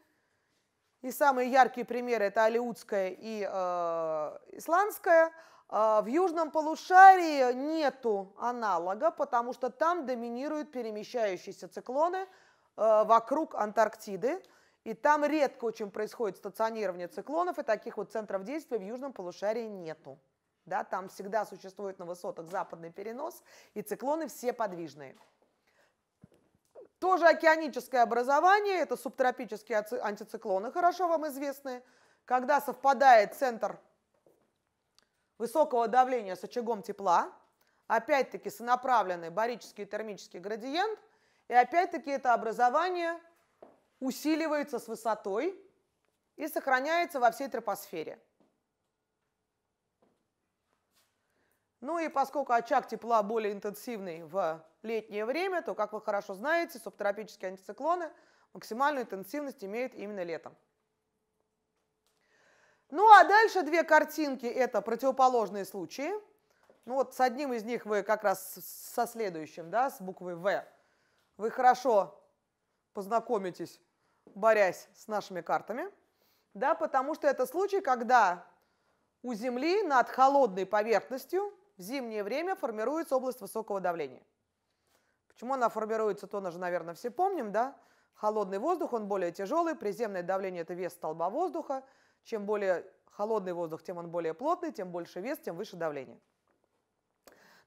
И самые яркие примеры – это Алиутская и э, Исландская. Э, в южном полушарии нету аналога, потому что там доминируют перемещающиеся циклоны э, вокруг Антарктиды. И там редко очень происходит стационирование циклонов, и таких вот центров действия в южном полушарии нету. Да, там всегда существует на высотах западный перенос, и циклоны все подвижные. Тоже океаническое образование, это субтропические антициклоны, хорошо вам известны. Когда совпадает центр высокого давления с очагом тепла, опять-таки сонаправленный барический и термический градиент, и опять-таки это образование усиливается с высотой и сохраняется во всей тропосфере. Ну и поскольку очаг тепла более интенсивный в летнее время, то, как вы хорошо знаете, субтропические антициклоны максимальную интенсивность имеют именно летом. Ну а дальше две картинки – это противоположные случаи. Ну вот с одним из них вы как раз со следующим, да, с буквой «В». Вы хорошо познакомитесь, борясь с нашими картами, да, потому что это случай, когда у Земли над холодной поверхностью в зимнее время формируется область высокого давления. Почему она формируется, то уже, наверное, все помним, да? Холодный воздух, он более тяжелый, приземное давление – это вес столба воздуха. Чем более холодный воздух, тем он более плотный, тем больше вес, тем выше давление.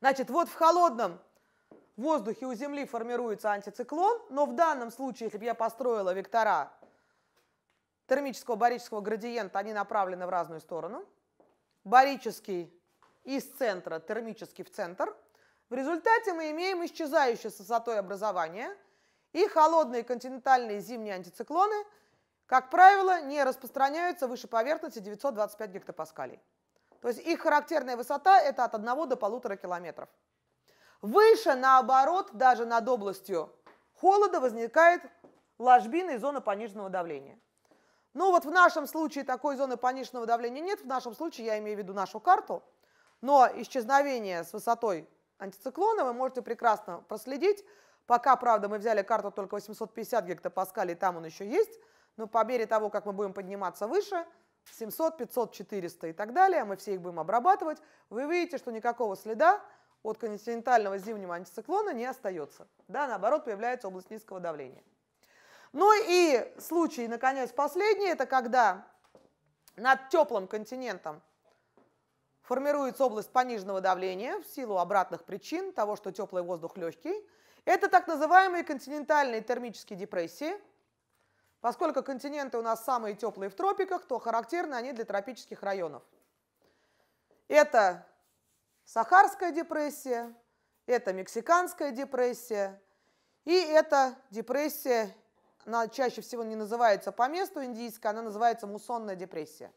Значит, вот в холодном воздухе у Земли формируется антициклон, но в данном случае, если бы я построила вектора термического барического градиента, они направлены в разную сторону. Барический из центра, термический в центр – в результате мы имеем исчезающее с высотой образование, и холодные континентальные зимние антициклоны, как правило, не распространяются выше поверхности 925 гектопаскалей. То есть их характерная высота – это от 1 до 1,5 километров. Выше, наоборот, даже над областью холода возникает ложбина и зона пониженного давления. Ну вот в нашем случае такой зоны пониженного давления нет, в нашем случае я имею в виду нашу карту, но исчезновение с высотой антициклона, вы можете прекрасно проследить. Пока, правда, мы взяли карту только 850 гектопаскалей, там он еще есть, но по мере того, как мы будем подниматься выше, 700, 500, 400 и так далее, мы все их будем обрабатывать, вы видите, что никакого следа от континентального зимнего антициклона не остается. Да, наоборот, появляется область низкого давления. Ну и случай, наконец, последний, это когда над теплым континентом Формируется область пониженного давления в силу обратных причин того, что теплый воздух легкий. Это так называемые континентальные термические депрессии. Поскольку континенты у нас самые теплые в тропиках, то характерны они для тропических районов. Это Сахарская депрессия, это Мексиканская депрессия, и это депрессия, она чаще всего не называется по месту индийская, она называется муссонная депрессия.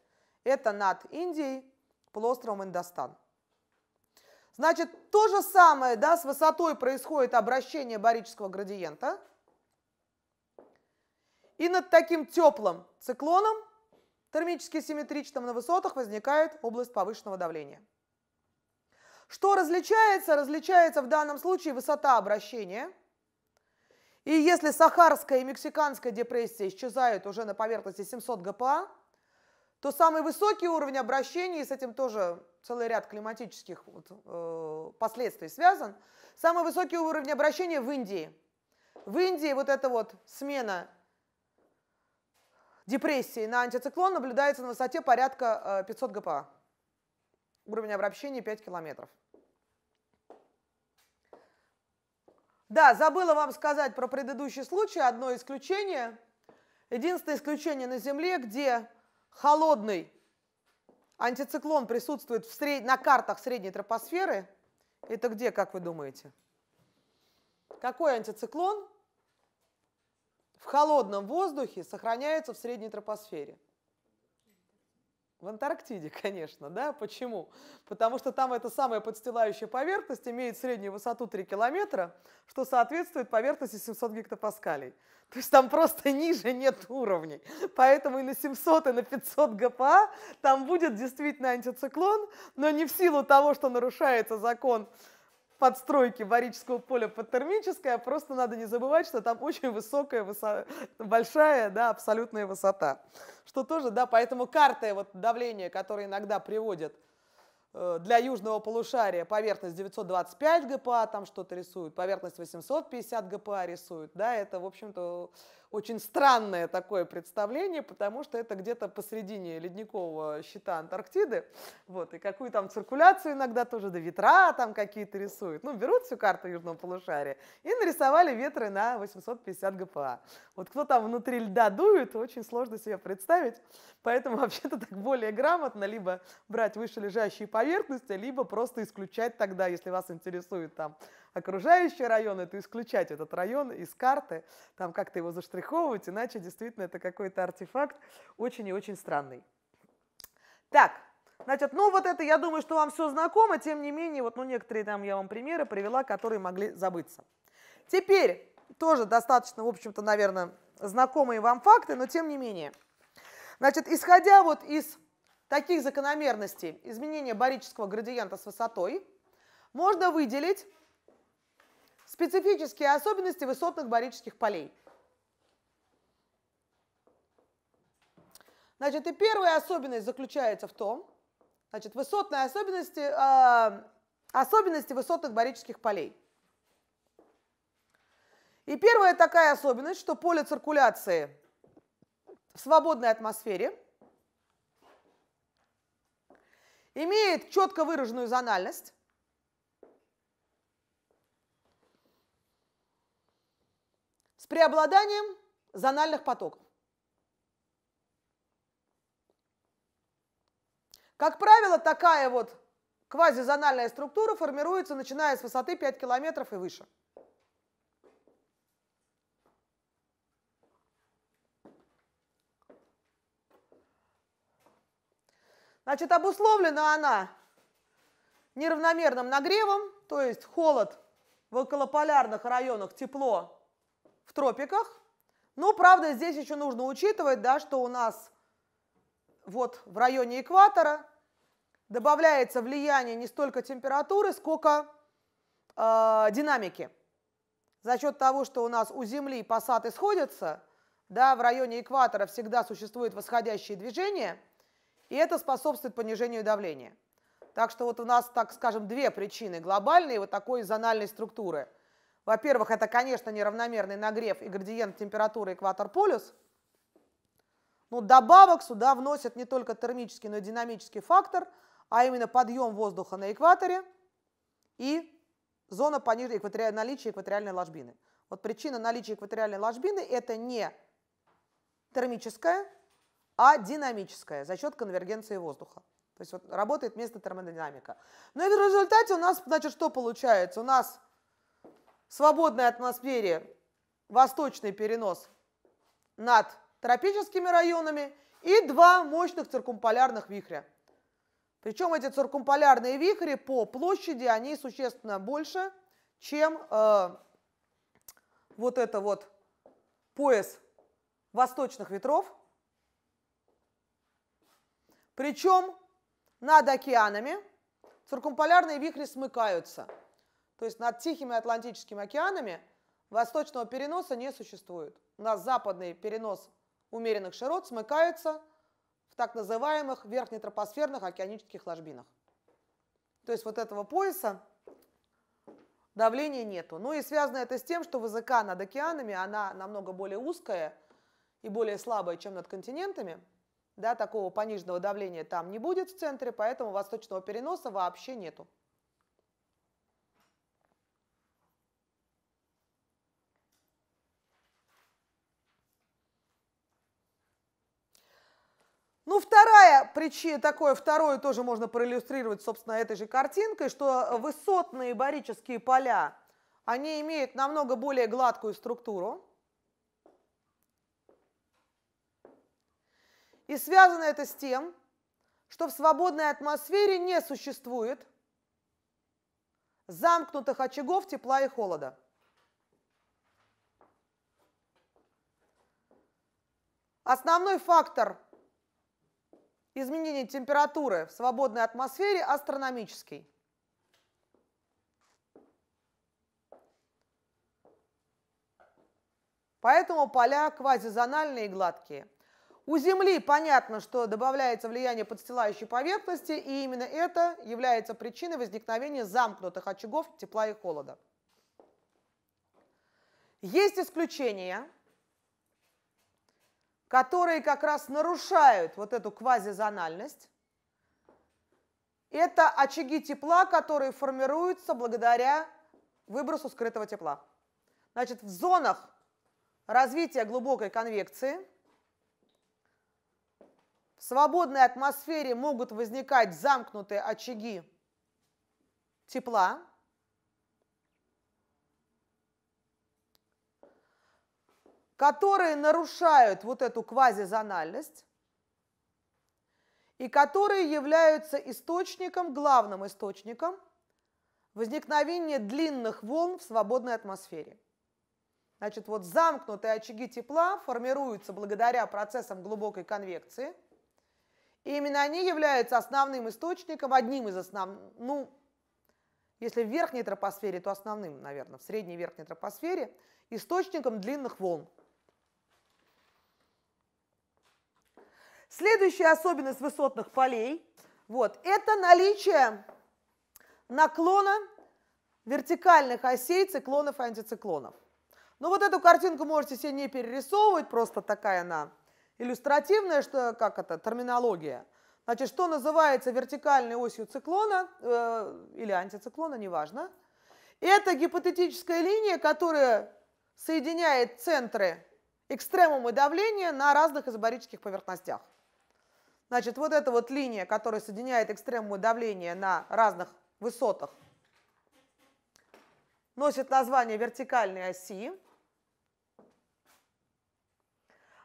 Это над Индией, полуострова Индостан. Значит, то же самое да, с высотой происходит обращение барического градиента. И над таким теплым циклоном, термически симметричным на высотах, возникает область повышенного давления. Что различается? Различается в данном случае высота обращения. И если Сахарская и Мексиканская депрессия исчезают уже на поверхности 700 ГПА, то самый высокий уровень обращения, и с этим тоже целый ряд климатических вот, э, последствий связан, самый высокий уровень обращения в Индии. В Индии вот эта вот смена депрессии на антициклон наблюдается на высоте порядка 500 э, ГПА. Уровень обращения 5 километров. Да, забыла вам сказать про предыдущий случай, одно исключение. Единственное исключение на Земле, где холодный антициклон присутствует в сред... на картах средней тропосферы, это где, как вы думаете? Какой антициклон в холодном воздухе сохраняется в средней тропосфере? В Антарктиде, (laughs) конечно, да? Почему? Потому что там эта самая подстилающая поверхность имеет среднюю высоту 3 километра, что соответствует поверхности 700 гектопаскалей. То есть там просто (laughs) ниже нет уровней. Поэтому и на 700, и на 500 ГПА там будет действительно антициклон, но не в силу того, что нарушается закон подстройки Барического поля под термическое, просто надо не забывать, что там очень высокая, высота, большая, да, абсолютная высота. Что тоже, да, поэтому карты вот давления, которые иногда приводят э, для южного полушария поверхность 925 ГПА, там что-то рисуют, поверхность 850 ГПА рисуют, да, это, в общем-то, очень странное такое представление, потому что это где-то посредине ледникового щита Антарктиды, вот, и какую там циркуляцию иногда тоже, да ветра там какие-то рисуют. Ну, берут всю карту Южного полушария и нарисовали ветры на 850 ГПА. Вот кто там внутри льда дует, очень сложно себе представить, поэтому (laughs) вообще-то так более грамотно либо брать выше лежащие поверхности, либо просто исключать тогда, если вас интересует там окружающий район, это исключать этот район из карты, там как-то его заштриховывать, иначе действительно это какой-то артефакт очень и очень странный. Так, Значит, ну вот это, я думаю, что вам все знакомо, тем не менее, вот ну, некоторые там я вам примеры привела, которые могли забыться. Теперь тоже достаточно, в общем-то, наверное, знакомые вам факты, но тем не менее. Значит, исходя вот из таких закономерностей изменения барического градиента с высотой, можно выделить специфические особенности высотных барических полей. Значит, и первая особенность заключается в том, значит, высотные особенности, э, особенности высотных барических полей. И первая такая особенность, что поле циркуляции в свободной атмосфере имеет четко выраженную зональность, преобладанием зональных потоков. Как правило, такая вот квазизональная структура формируется, начиная с высоты 5 километров и выше. Значит, обусловлена она неравномерным нагревом, то есть холод в околополярных районах, тепло в тропиках. Но, правда, здесь еще нужно учитывать, да, что у нас вот в районе экватора добавляется влияние не столько температуры, сколько э, динамики. За счет того, что у нас у Земли посад исходится, да, в районе экватора всегда существует восходящее движение, и это способствует понижению давления. Так что вот у нас, так скажем, две причины глобальные вот такой зональной структуры – во-первых, это, конечно, неравномерный нагрев и градиент температуры экватор-полюс. Ну, добавок сюда вносят не только термический, но и динамический фактор, а именно подъем воздуха на экваторе и зона понижения экватори... наличия экваториальной ложбины. Вот причина наличия экваториальной ложбины – это не термическая, а динамическая за счет конвергенции воздуха. То есть вот работает вместо термодинамика. Ну и в результате у нас, значит, что получается? У нас в свободной атмосфере восточный перенос над тропическими районами и два мощных циркумполярных вихря. Причем эти циркумполярные вихри по площади, они существенно больше, чем э, вот это вот пояс восточных ветров. Причем над океанами циркумполярные вихри смыкаются – то есть над Тихими Атлантическими океанами восточного переноса не существует. У нас западный перенос умеренных широт смыкается в так называемых верхнетропосферных океанических ложбинах. То есть вот этого пояса давления нету. Ну и связано это с тем, что высока над океанами, она намного более узкая и более слабая, чем над континентами. Да, такого пониженного давления там не будет в центре, поэтому восточного переноса вообще нету. Ну, вторая причина, такое второе тоже можно проиллюстрировать, собственно, этой же картинкой, что высотные барические поля, они имеют намного более гладкую структуру. И связано это с тем, что в свободной атмосфере не существует замкнутых очагов тепла и холода. Основной фактор изменение температуры в свободной атмосфере астрономический. Поэтому поля квазизональные и гладкие. У Земли понятно, что добавляется влияние подстилающей поверхности, и именно это является причиной возникновения замкнутых очагов тепла и холода. Есть исключения – которые как раз нарушают вот эту квазизональность. Это очаги тепла, которые формируются благодаря выбросу скрытого тепла. Значит, в зонах развития глубокой конвекции в свободной атмосфере могут возникать замкнутые очаги тепла, которые нарушают вот эту квазизональность и которые являются источником, главным источником возникновения длинных волн в свободной атмосфере. Значит, вот замкнутые очаги тепла формируются благодаря процессам глубокой конвекции, и именно они являются основным источником, одним из основных, ну, если в верхней тропосфере, то основным, наверное, в средней верхней тропосфере, источником длинных волн. Следующая особенность высотных полей вот, это наличие наклона вертикальных осей циклонов и антициклонов. Ну вот эту картинку можете себе не перерисовывать, просто такая она иллюстративная, что, как это, терминология. Значит, что называется вертикальной осью циклона э, или антициклона, неважно. Это гипотетическая линия, которая соединяет центры экстремума давления на разных изобарических поверхностях. Значит, вот эта вот линия, которая соединяет экстремумы давления на разных высотах, носит название вертикальной оси.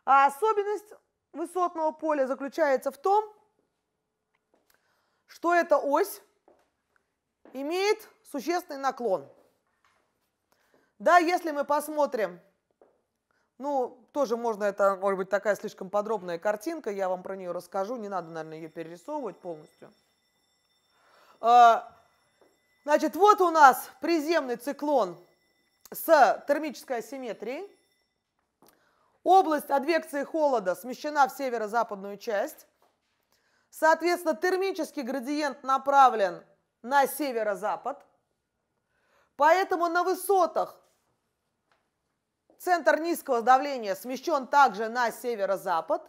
А особенность высотного поля заключается в том, что эта ось имеет существенный наклон. Да, если мы посмотрим ну, тоже можно, это, может быть, такая слишком подробная картинка, я вам про нее расскажу, не надо, наверное, ее перерисовывать полностью. А, значит, вот у нас приземный циклон с термической асимметрией. Область адвекции холода смещена в северо-западную часть. Соответственно, термический градиент направлен на северо-запад. Поэтому на высотах Центр низкого давления смещен также на северо-запад.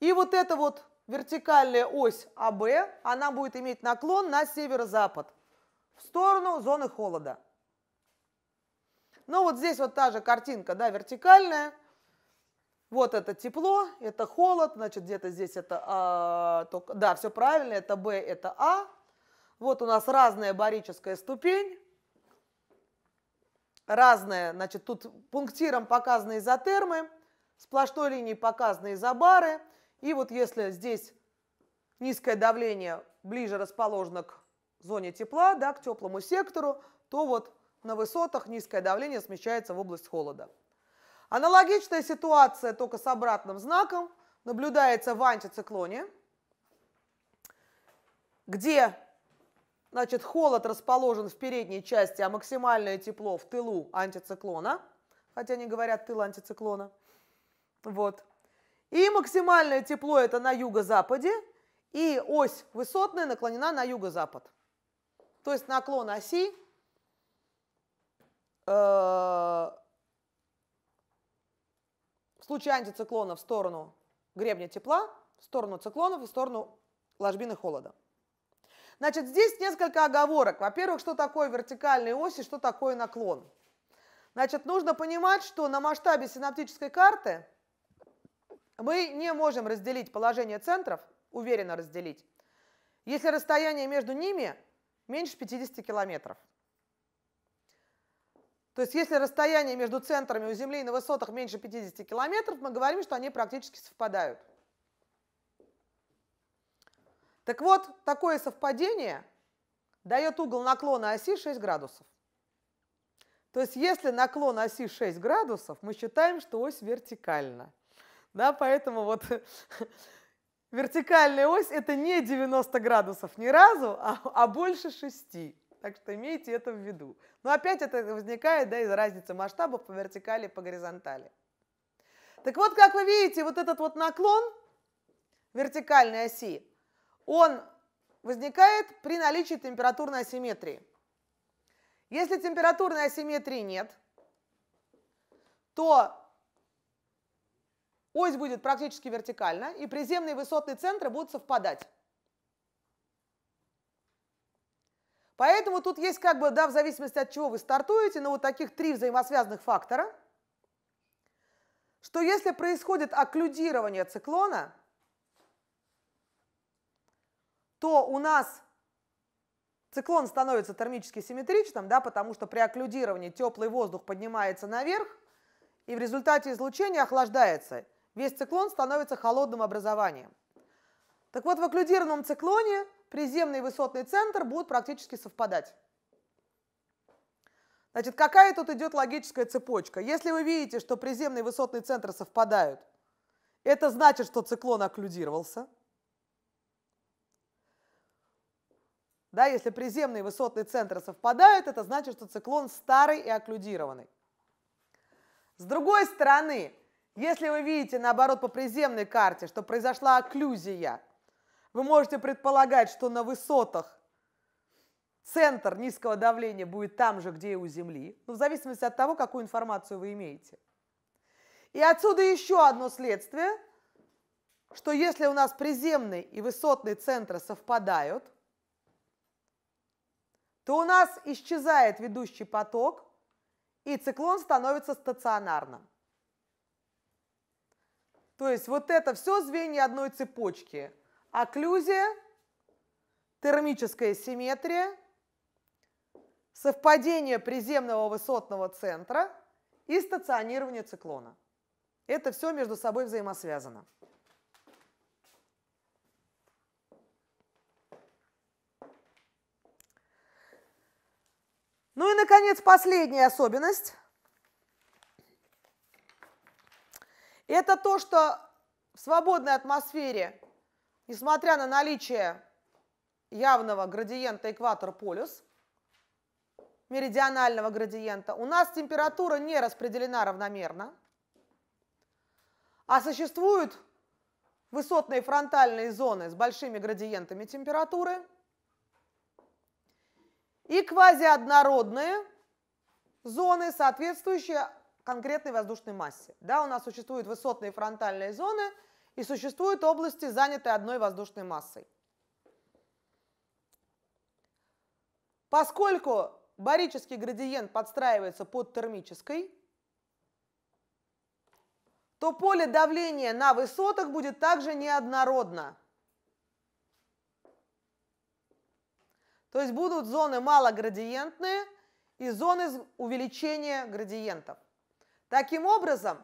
И вот эта вот вертикальная ось АБ, она будет иметь наклон на северо-запад в сторону зоны холода. Ну вот здесь вот та же картинка, да, вертикальная. Вот это тепло, это холод, значит где-то здесь это, а, только, да, все правильно, это Б, это А. Вот у нас разная барическая ступень разное. Значит, тут пунктиром показаны изотермы, сплошной линией показаны изобары. И вот если здесь низкое давление ближе расположено к зоне тепла, да, к теплому сектору, то вот на высотах низкое давление смещается в область холода. Аналогичная ситуация, только с обратным знаком, наблюдается в антициклоне, где Значит, холод расположен в передней части, а максимальное тепло в тылу антициклона. Хотя не говорят тыл антициклона. Вот. И максимальное тепло это на юго-западе, и ось высотная наклонена на юго-запад. То есть наклон оси э, в случае антициклона в сторону гребня тепла, в сторону циклонов и в сторону ложбины холода. Значит, здесь несколько оговорок. Во-первых, что такое вертикальные оси, что такое наклон. Значит, нужно понимать, что на масштабе синаптической карты мы не можем разделить положение центров, уверенно разделить, если расстояние между ними меньше 50 километров. То есть если расстояние между центрами у Земли на высотах меньше 50 километров, мы говорим, что они практически совпадают. Так вот, такое совпадение дает угол наклона оси 6 градусов. То есть если наклон оси 6 градусов, мы считаем, что ось вертикальна. Да, поэтому вот (laughs) вертикальная ось это не 90 градусов ни разу, а, а больше 6. Так что имейте это в виду. Но опять это возникает да, из разницы масштабов по вертикали и по горизонтали. Так вот, как вы видите, вот этот вот наклон вертикальной оси, он возникает при наличии температурной асимметрии. Если температурной асимметрии нет, то ось будет практически вертикальна, и приземные и высотные центры будут совпадать. Поэтому тут есть как бы, да, в зависимости от чего вы стартуете, но вот таких три взаимосвязанных фактора, что если происходит окклюдирование циклона – то у нас циклон становится термически симметричным, да, потому что при окклюдировании теплый воздух поднимается наверх, и в результате излучения охлаждается. Весь циклон становится холодным образованием. Так вот, в окклюдированном циклоне приземный и высотный центр будут практически совпадать. Значит, какая тут идет логическая цепочка? Если вы видите, что приземный и высотный центр совпадают, это значит, что циклон окклюдировался – Да, если приземный и высотный центр совпадают, это значит, что циклон старый и окклюдированный. С другой стороны, если вы видите, наоборот, по приземной карте, что произошла окклюзия, вы можете предполагать, что на высотах центр низкого давления будет там же, где и у Земли, ну, в зависимости от того, какую информацию вы имеете. И отсюда еще одно следствие, что если у нас приземный и высотный центры совпадают, то у нас исчезает ведущий поток, и циклон становится стационарным. То есть вот это все звенья одной цепочки. Окклюзия, термическая симметрия, совпадение приземного высотного центра и стационирование циклона. Это все между собой взаимосвязано. Ну и, наконец, последняя особенность. Это то, что в свободной атмосфере, несмотря на наличие явного градиента экватор-полюс, меридионального градиента, у нас температура не распределена равномерно, а существуют высотные фронтальные зоны с большими градиентами температуры – и квазиоднородные зоны, соответствующие конкретной воздушной массе. Да, у нас существуют высотные фронтальные зоны и существуют области, занятые одной воздушной массой. Поскольку барический градиент подстраивается под термический, то поле давления на высотах будет также неоднородно. То есть будут зоны малоградиентные и зоны увеличения градиентов. Таким образом,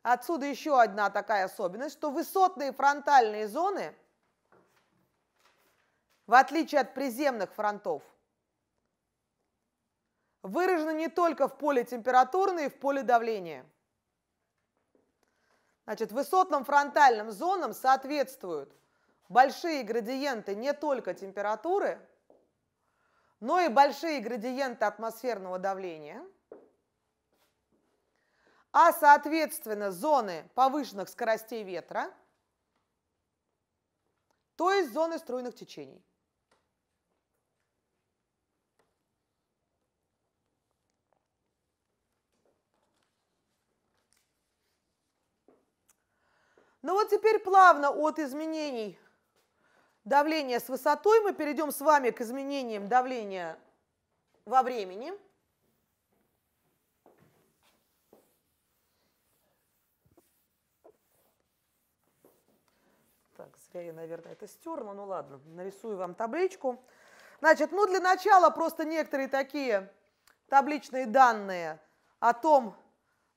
отсюда еще одна такая особенность, что высотные фронтальные зоны, в отличие от приземных фронтов, выражены не только в поле температурной и в поле давления. Значит, высотным фронтальным зонам соответствуют большие градиенты не только температуры, но ну и большие градиенты атмосферного давления, а соответственно зоны повышенных скоростей ветра, то есть зоны струйных течений. Ну вот теперь плавно от изменений Давление с высотой, мы перейдем с вами к изменениям давления во времени. Так, зря я, наверное, это стерла, ну ладно, нарисую вам табличку. Значит, ну для начала просто некоторые такие табличные данные о том,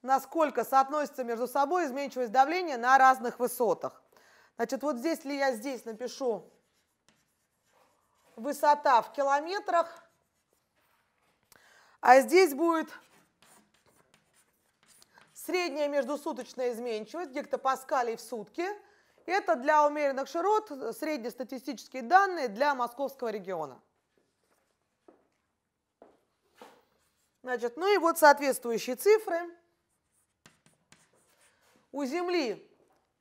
насколько соотносится между собой изменчивость давления на разных высотах. Значит, вот здесь ли я здесь напишу высота в километрах, а здесь будет средняя междусуточная изменчивость гектопаскалей в сутки. Это для умеренных широт среднестатистические данные для московского региона. Значит, ну и вот соответствующие цифры. У Земли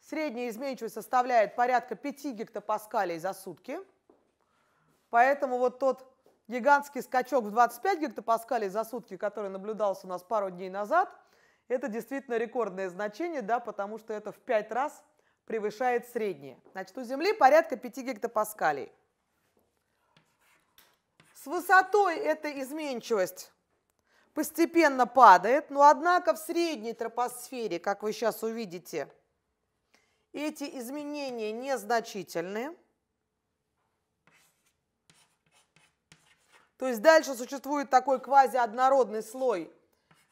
средняя изменчивость составляет порядка 5 гектопаскалей за сутки. Поэтому вот тот гигантский скачок в 25 гектопаскалей за сутки, который наблюдался у нас пару дней назад, это действительно рекордное значение, да, потому что это в 5 раз превышает среднее. Значит, у Земли порядка 5 гектопаскалей. С высотой эта изменчивость постепенно падает, но однако в средней тропосфере, как вы сейчас увидите, эти изменения незначительные. То есть дальше существует такой квазиоднородный слой.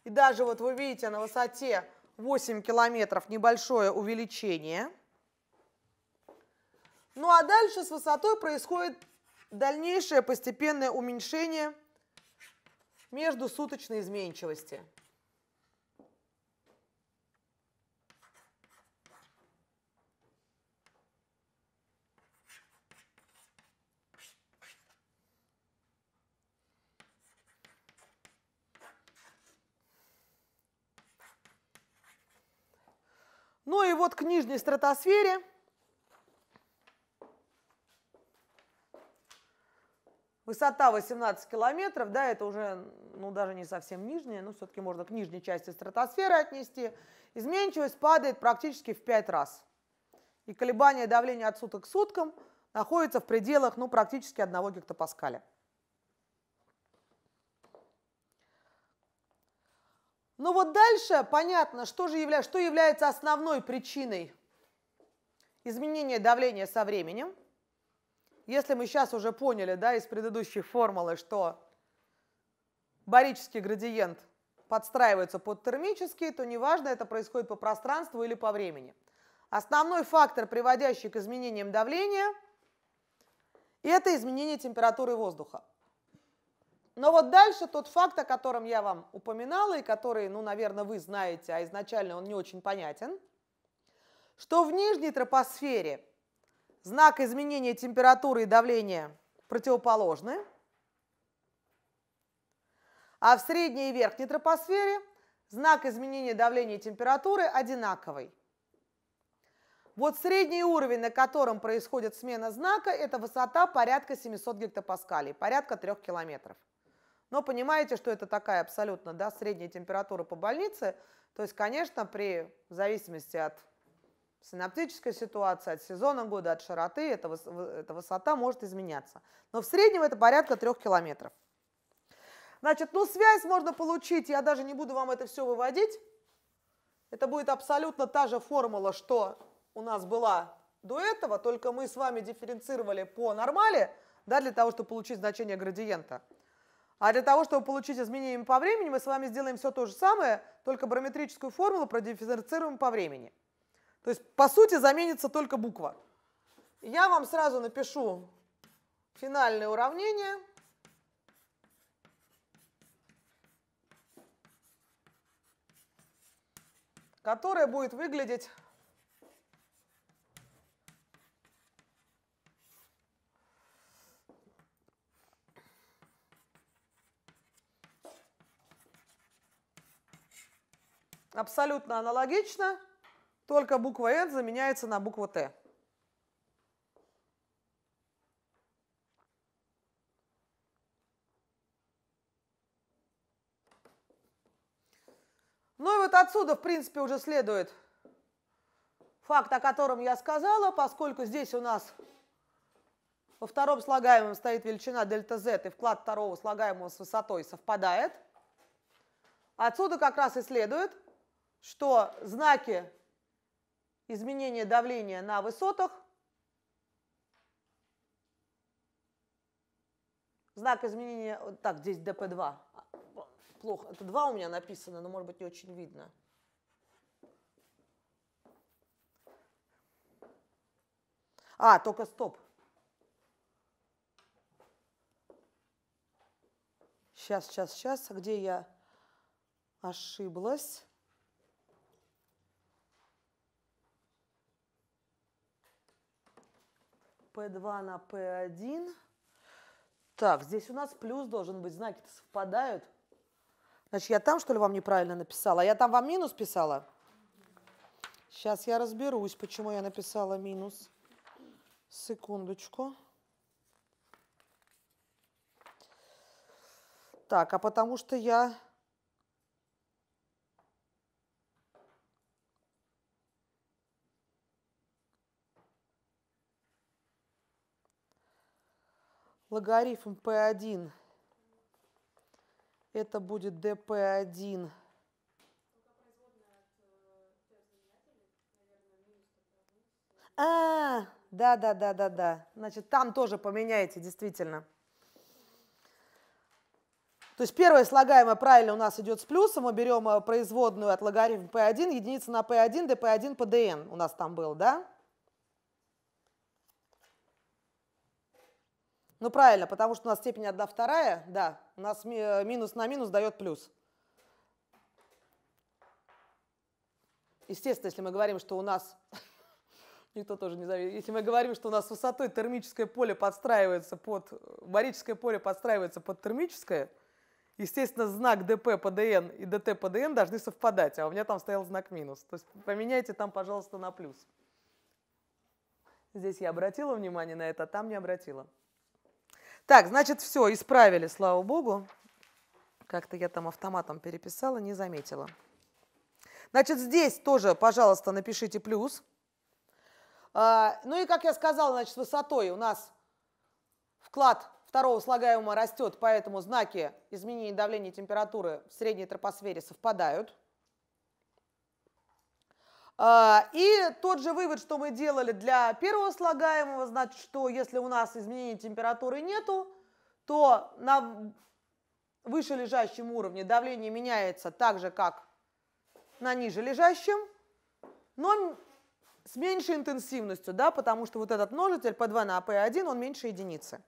И даже вот вы видите на высоте 8 километров небольшое увеличение. Ну а дальше с высотой происходит дальнейшее постепенное уменьшение междусуточной изменчивости. Ну и вот к нижней стратосфере высота 18 километров, да, это уже, ну, даже не совсем нижняя, но все-таки можно к нижней части стратосферы отнести. Изменчивость падает практически в 5 раз. И колебания давления от суток к суткам находятся в пределах, ну, практически 1 гектопаскаля. Ну вот дальше понятно, что же явля... что является основной причиной изменения давления со временем. Если мы сейчас уже поняли да, из предыдущей формулы, что барический градиент подстраивается под термический, то неважно, это происходит по пространству или по времени. Основной фактор, приводящий к изменениям давления, это изменение температуры воздуха. Но вот дальше тот факт, о котором я вам упоминала, и который, ну, наверное, вы знаете, а изначально он не очень понятен, что в нижней тропосфере знак изменения температуры и давления противоположны, а в средней и верхней тропосфере знак изменения давления и температуры одинаковый. Вот средний уровень, на котором происходит смена знака, это высота порядка 700 гектопаскалей, порядка 3 километров. Но понимаете, что это такая абсолютно да, средняя температура по больнице. То есть, конечно, при зависимости от синаптической ситуации, от сезона года, от широты, эта, эта высота может изменяться. Но в среднем это порядка трех километров. Значит, ну связь можно получить, я даже не буду вам это все выводить. Это будет абсолютно та же формула, что у нас была до этого, только мы с вами дифференцировали по нормали, да, для того, чтобы получить значение градиента. А для того, чтобы получить изменения по времени, мы с вами сделаем все то же самое, только барометрическую формулу продифференцируем по времени. То есть, по сути, заменится только буква. Я вам сразу напишу финальное уравнение. которое будет выглядеть Абсолютно аналогично, только буква «Н» заменяется на букву «Т». Ну и вот отсюда, в принципе, уже следует факт, о котором я сказала, поскольку здесь у нас во втором слагаемом стоит величина дельта z, и вклад второго слагаемого с высотой совпадает. Отсюда как раз и следует что знаки изменения давления на высотах, знак изменения, так, здесь dp2, а, плохо, это 2 у меня написано, но может быть не очень видно. А, только стоп. Сейчас, сейчас, сейчас, где я ошиблась? P2 на P1. Так, здесь у нас плюс должен быть, знаки-то совпадают. Значит, я там, что ли, вам неправильно написала? А я там вам минус писала? Сейчас я разберусь, почему я написала минус. Секундочку. Так, а потому что я Логарифм P1 это будет DP1 А, да, да, да, да, да. Значит, там тоже поменяете, действительно. То есть первое слагаемое правильно у нас идет с плюсом. Мы берем э, производную от логарифма P1, единица на P1, dp1 по dn у нас там был, да? Ну, правильно, потому что у нас степень 1 вторая, да, у нас э, минус на минус дает плюс. Естественно, если мы говорим, что у нас... (laughs) Никто тоже не завидует. Если мы говорим, что у нас высотой термическое поле подстраивается под... Э, барическое поле подстраивается под термическое, естественно, знак ДП по ДН и ДТ по ДН должны совпадать, а у меня там стоял знак минус. То есть поменяйте там, пожалуйста, на плюс. Здесь я обратила внимание на это, а там не обратила. Так, значит, все, исправили, слава богу. Как-то я там автоматом переписала, не заметила. Значит, здесь тоже, пожалуйста, напишите плюс. А, ну и, как я сказала, значит, высотой у нас вклад второго слагаемого растет, поэтому знаки изменения давления и температуры в средней тропосфере совпадают. А, и тот же вывод, что мы делали для первого слагаемого, значит, что если у нас изменений температуры нету, то на выше лежащем уровне давление меняется так же, как на ниже лежащем, но с меньшей интенсивностью, да, потому что вот этот множитель P2 на P1, он меньше единицы.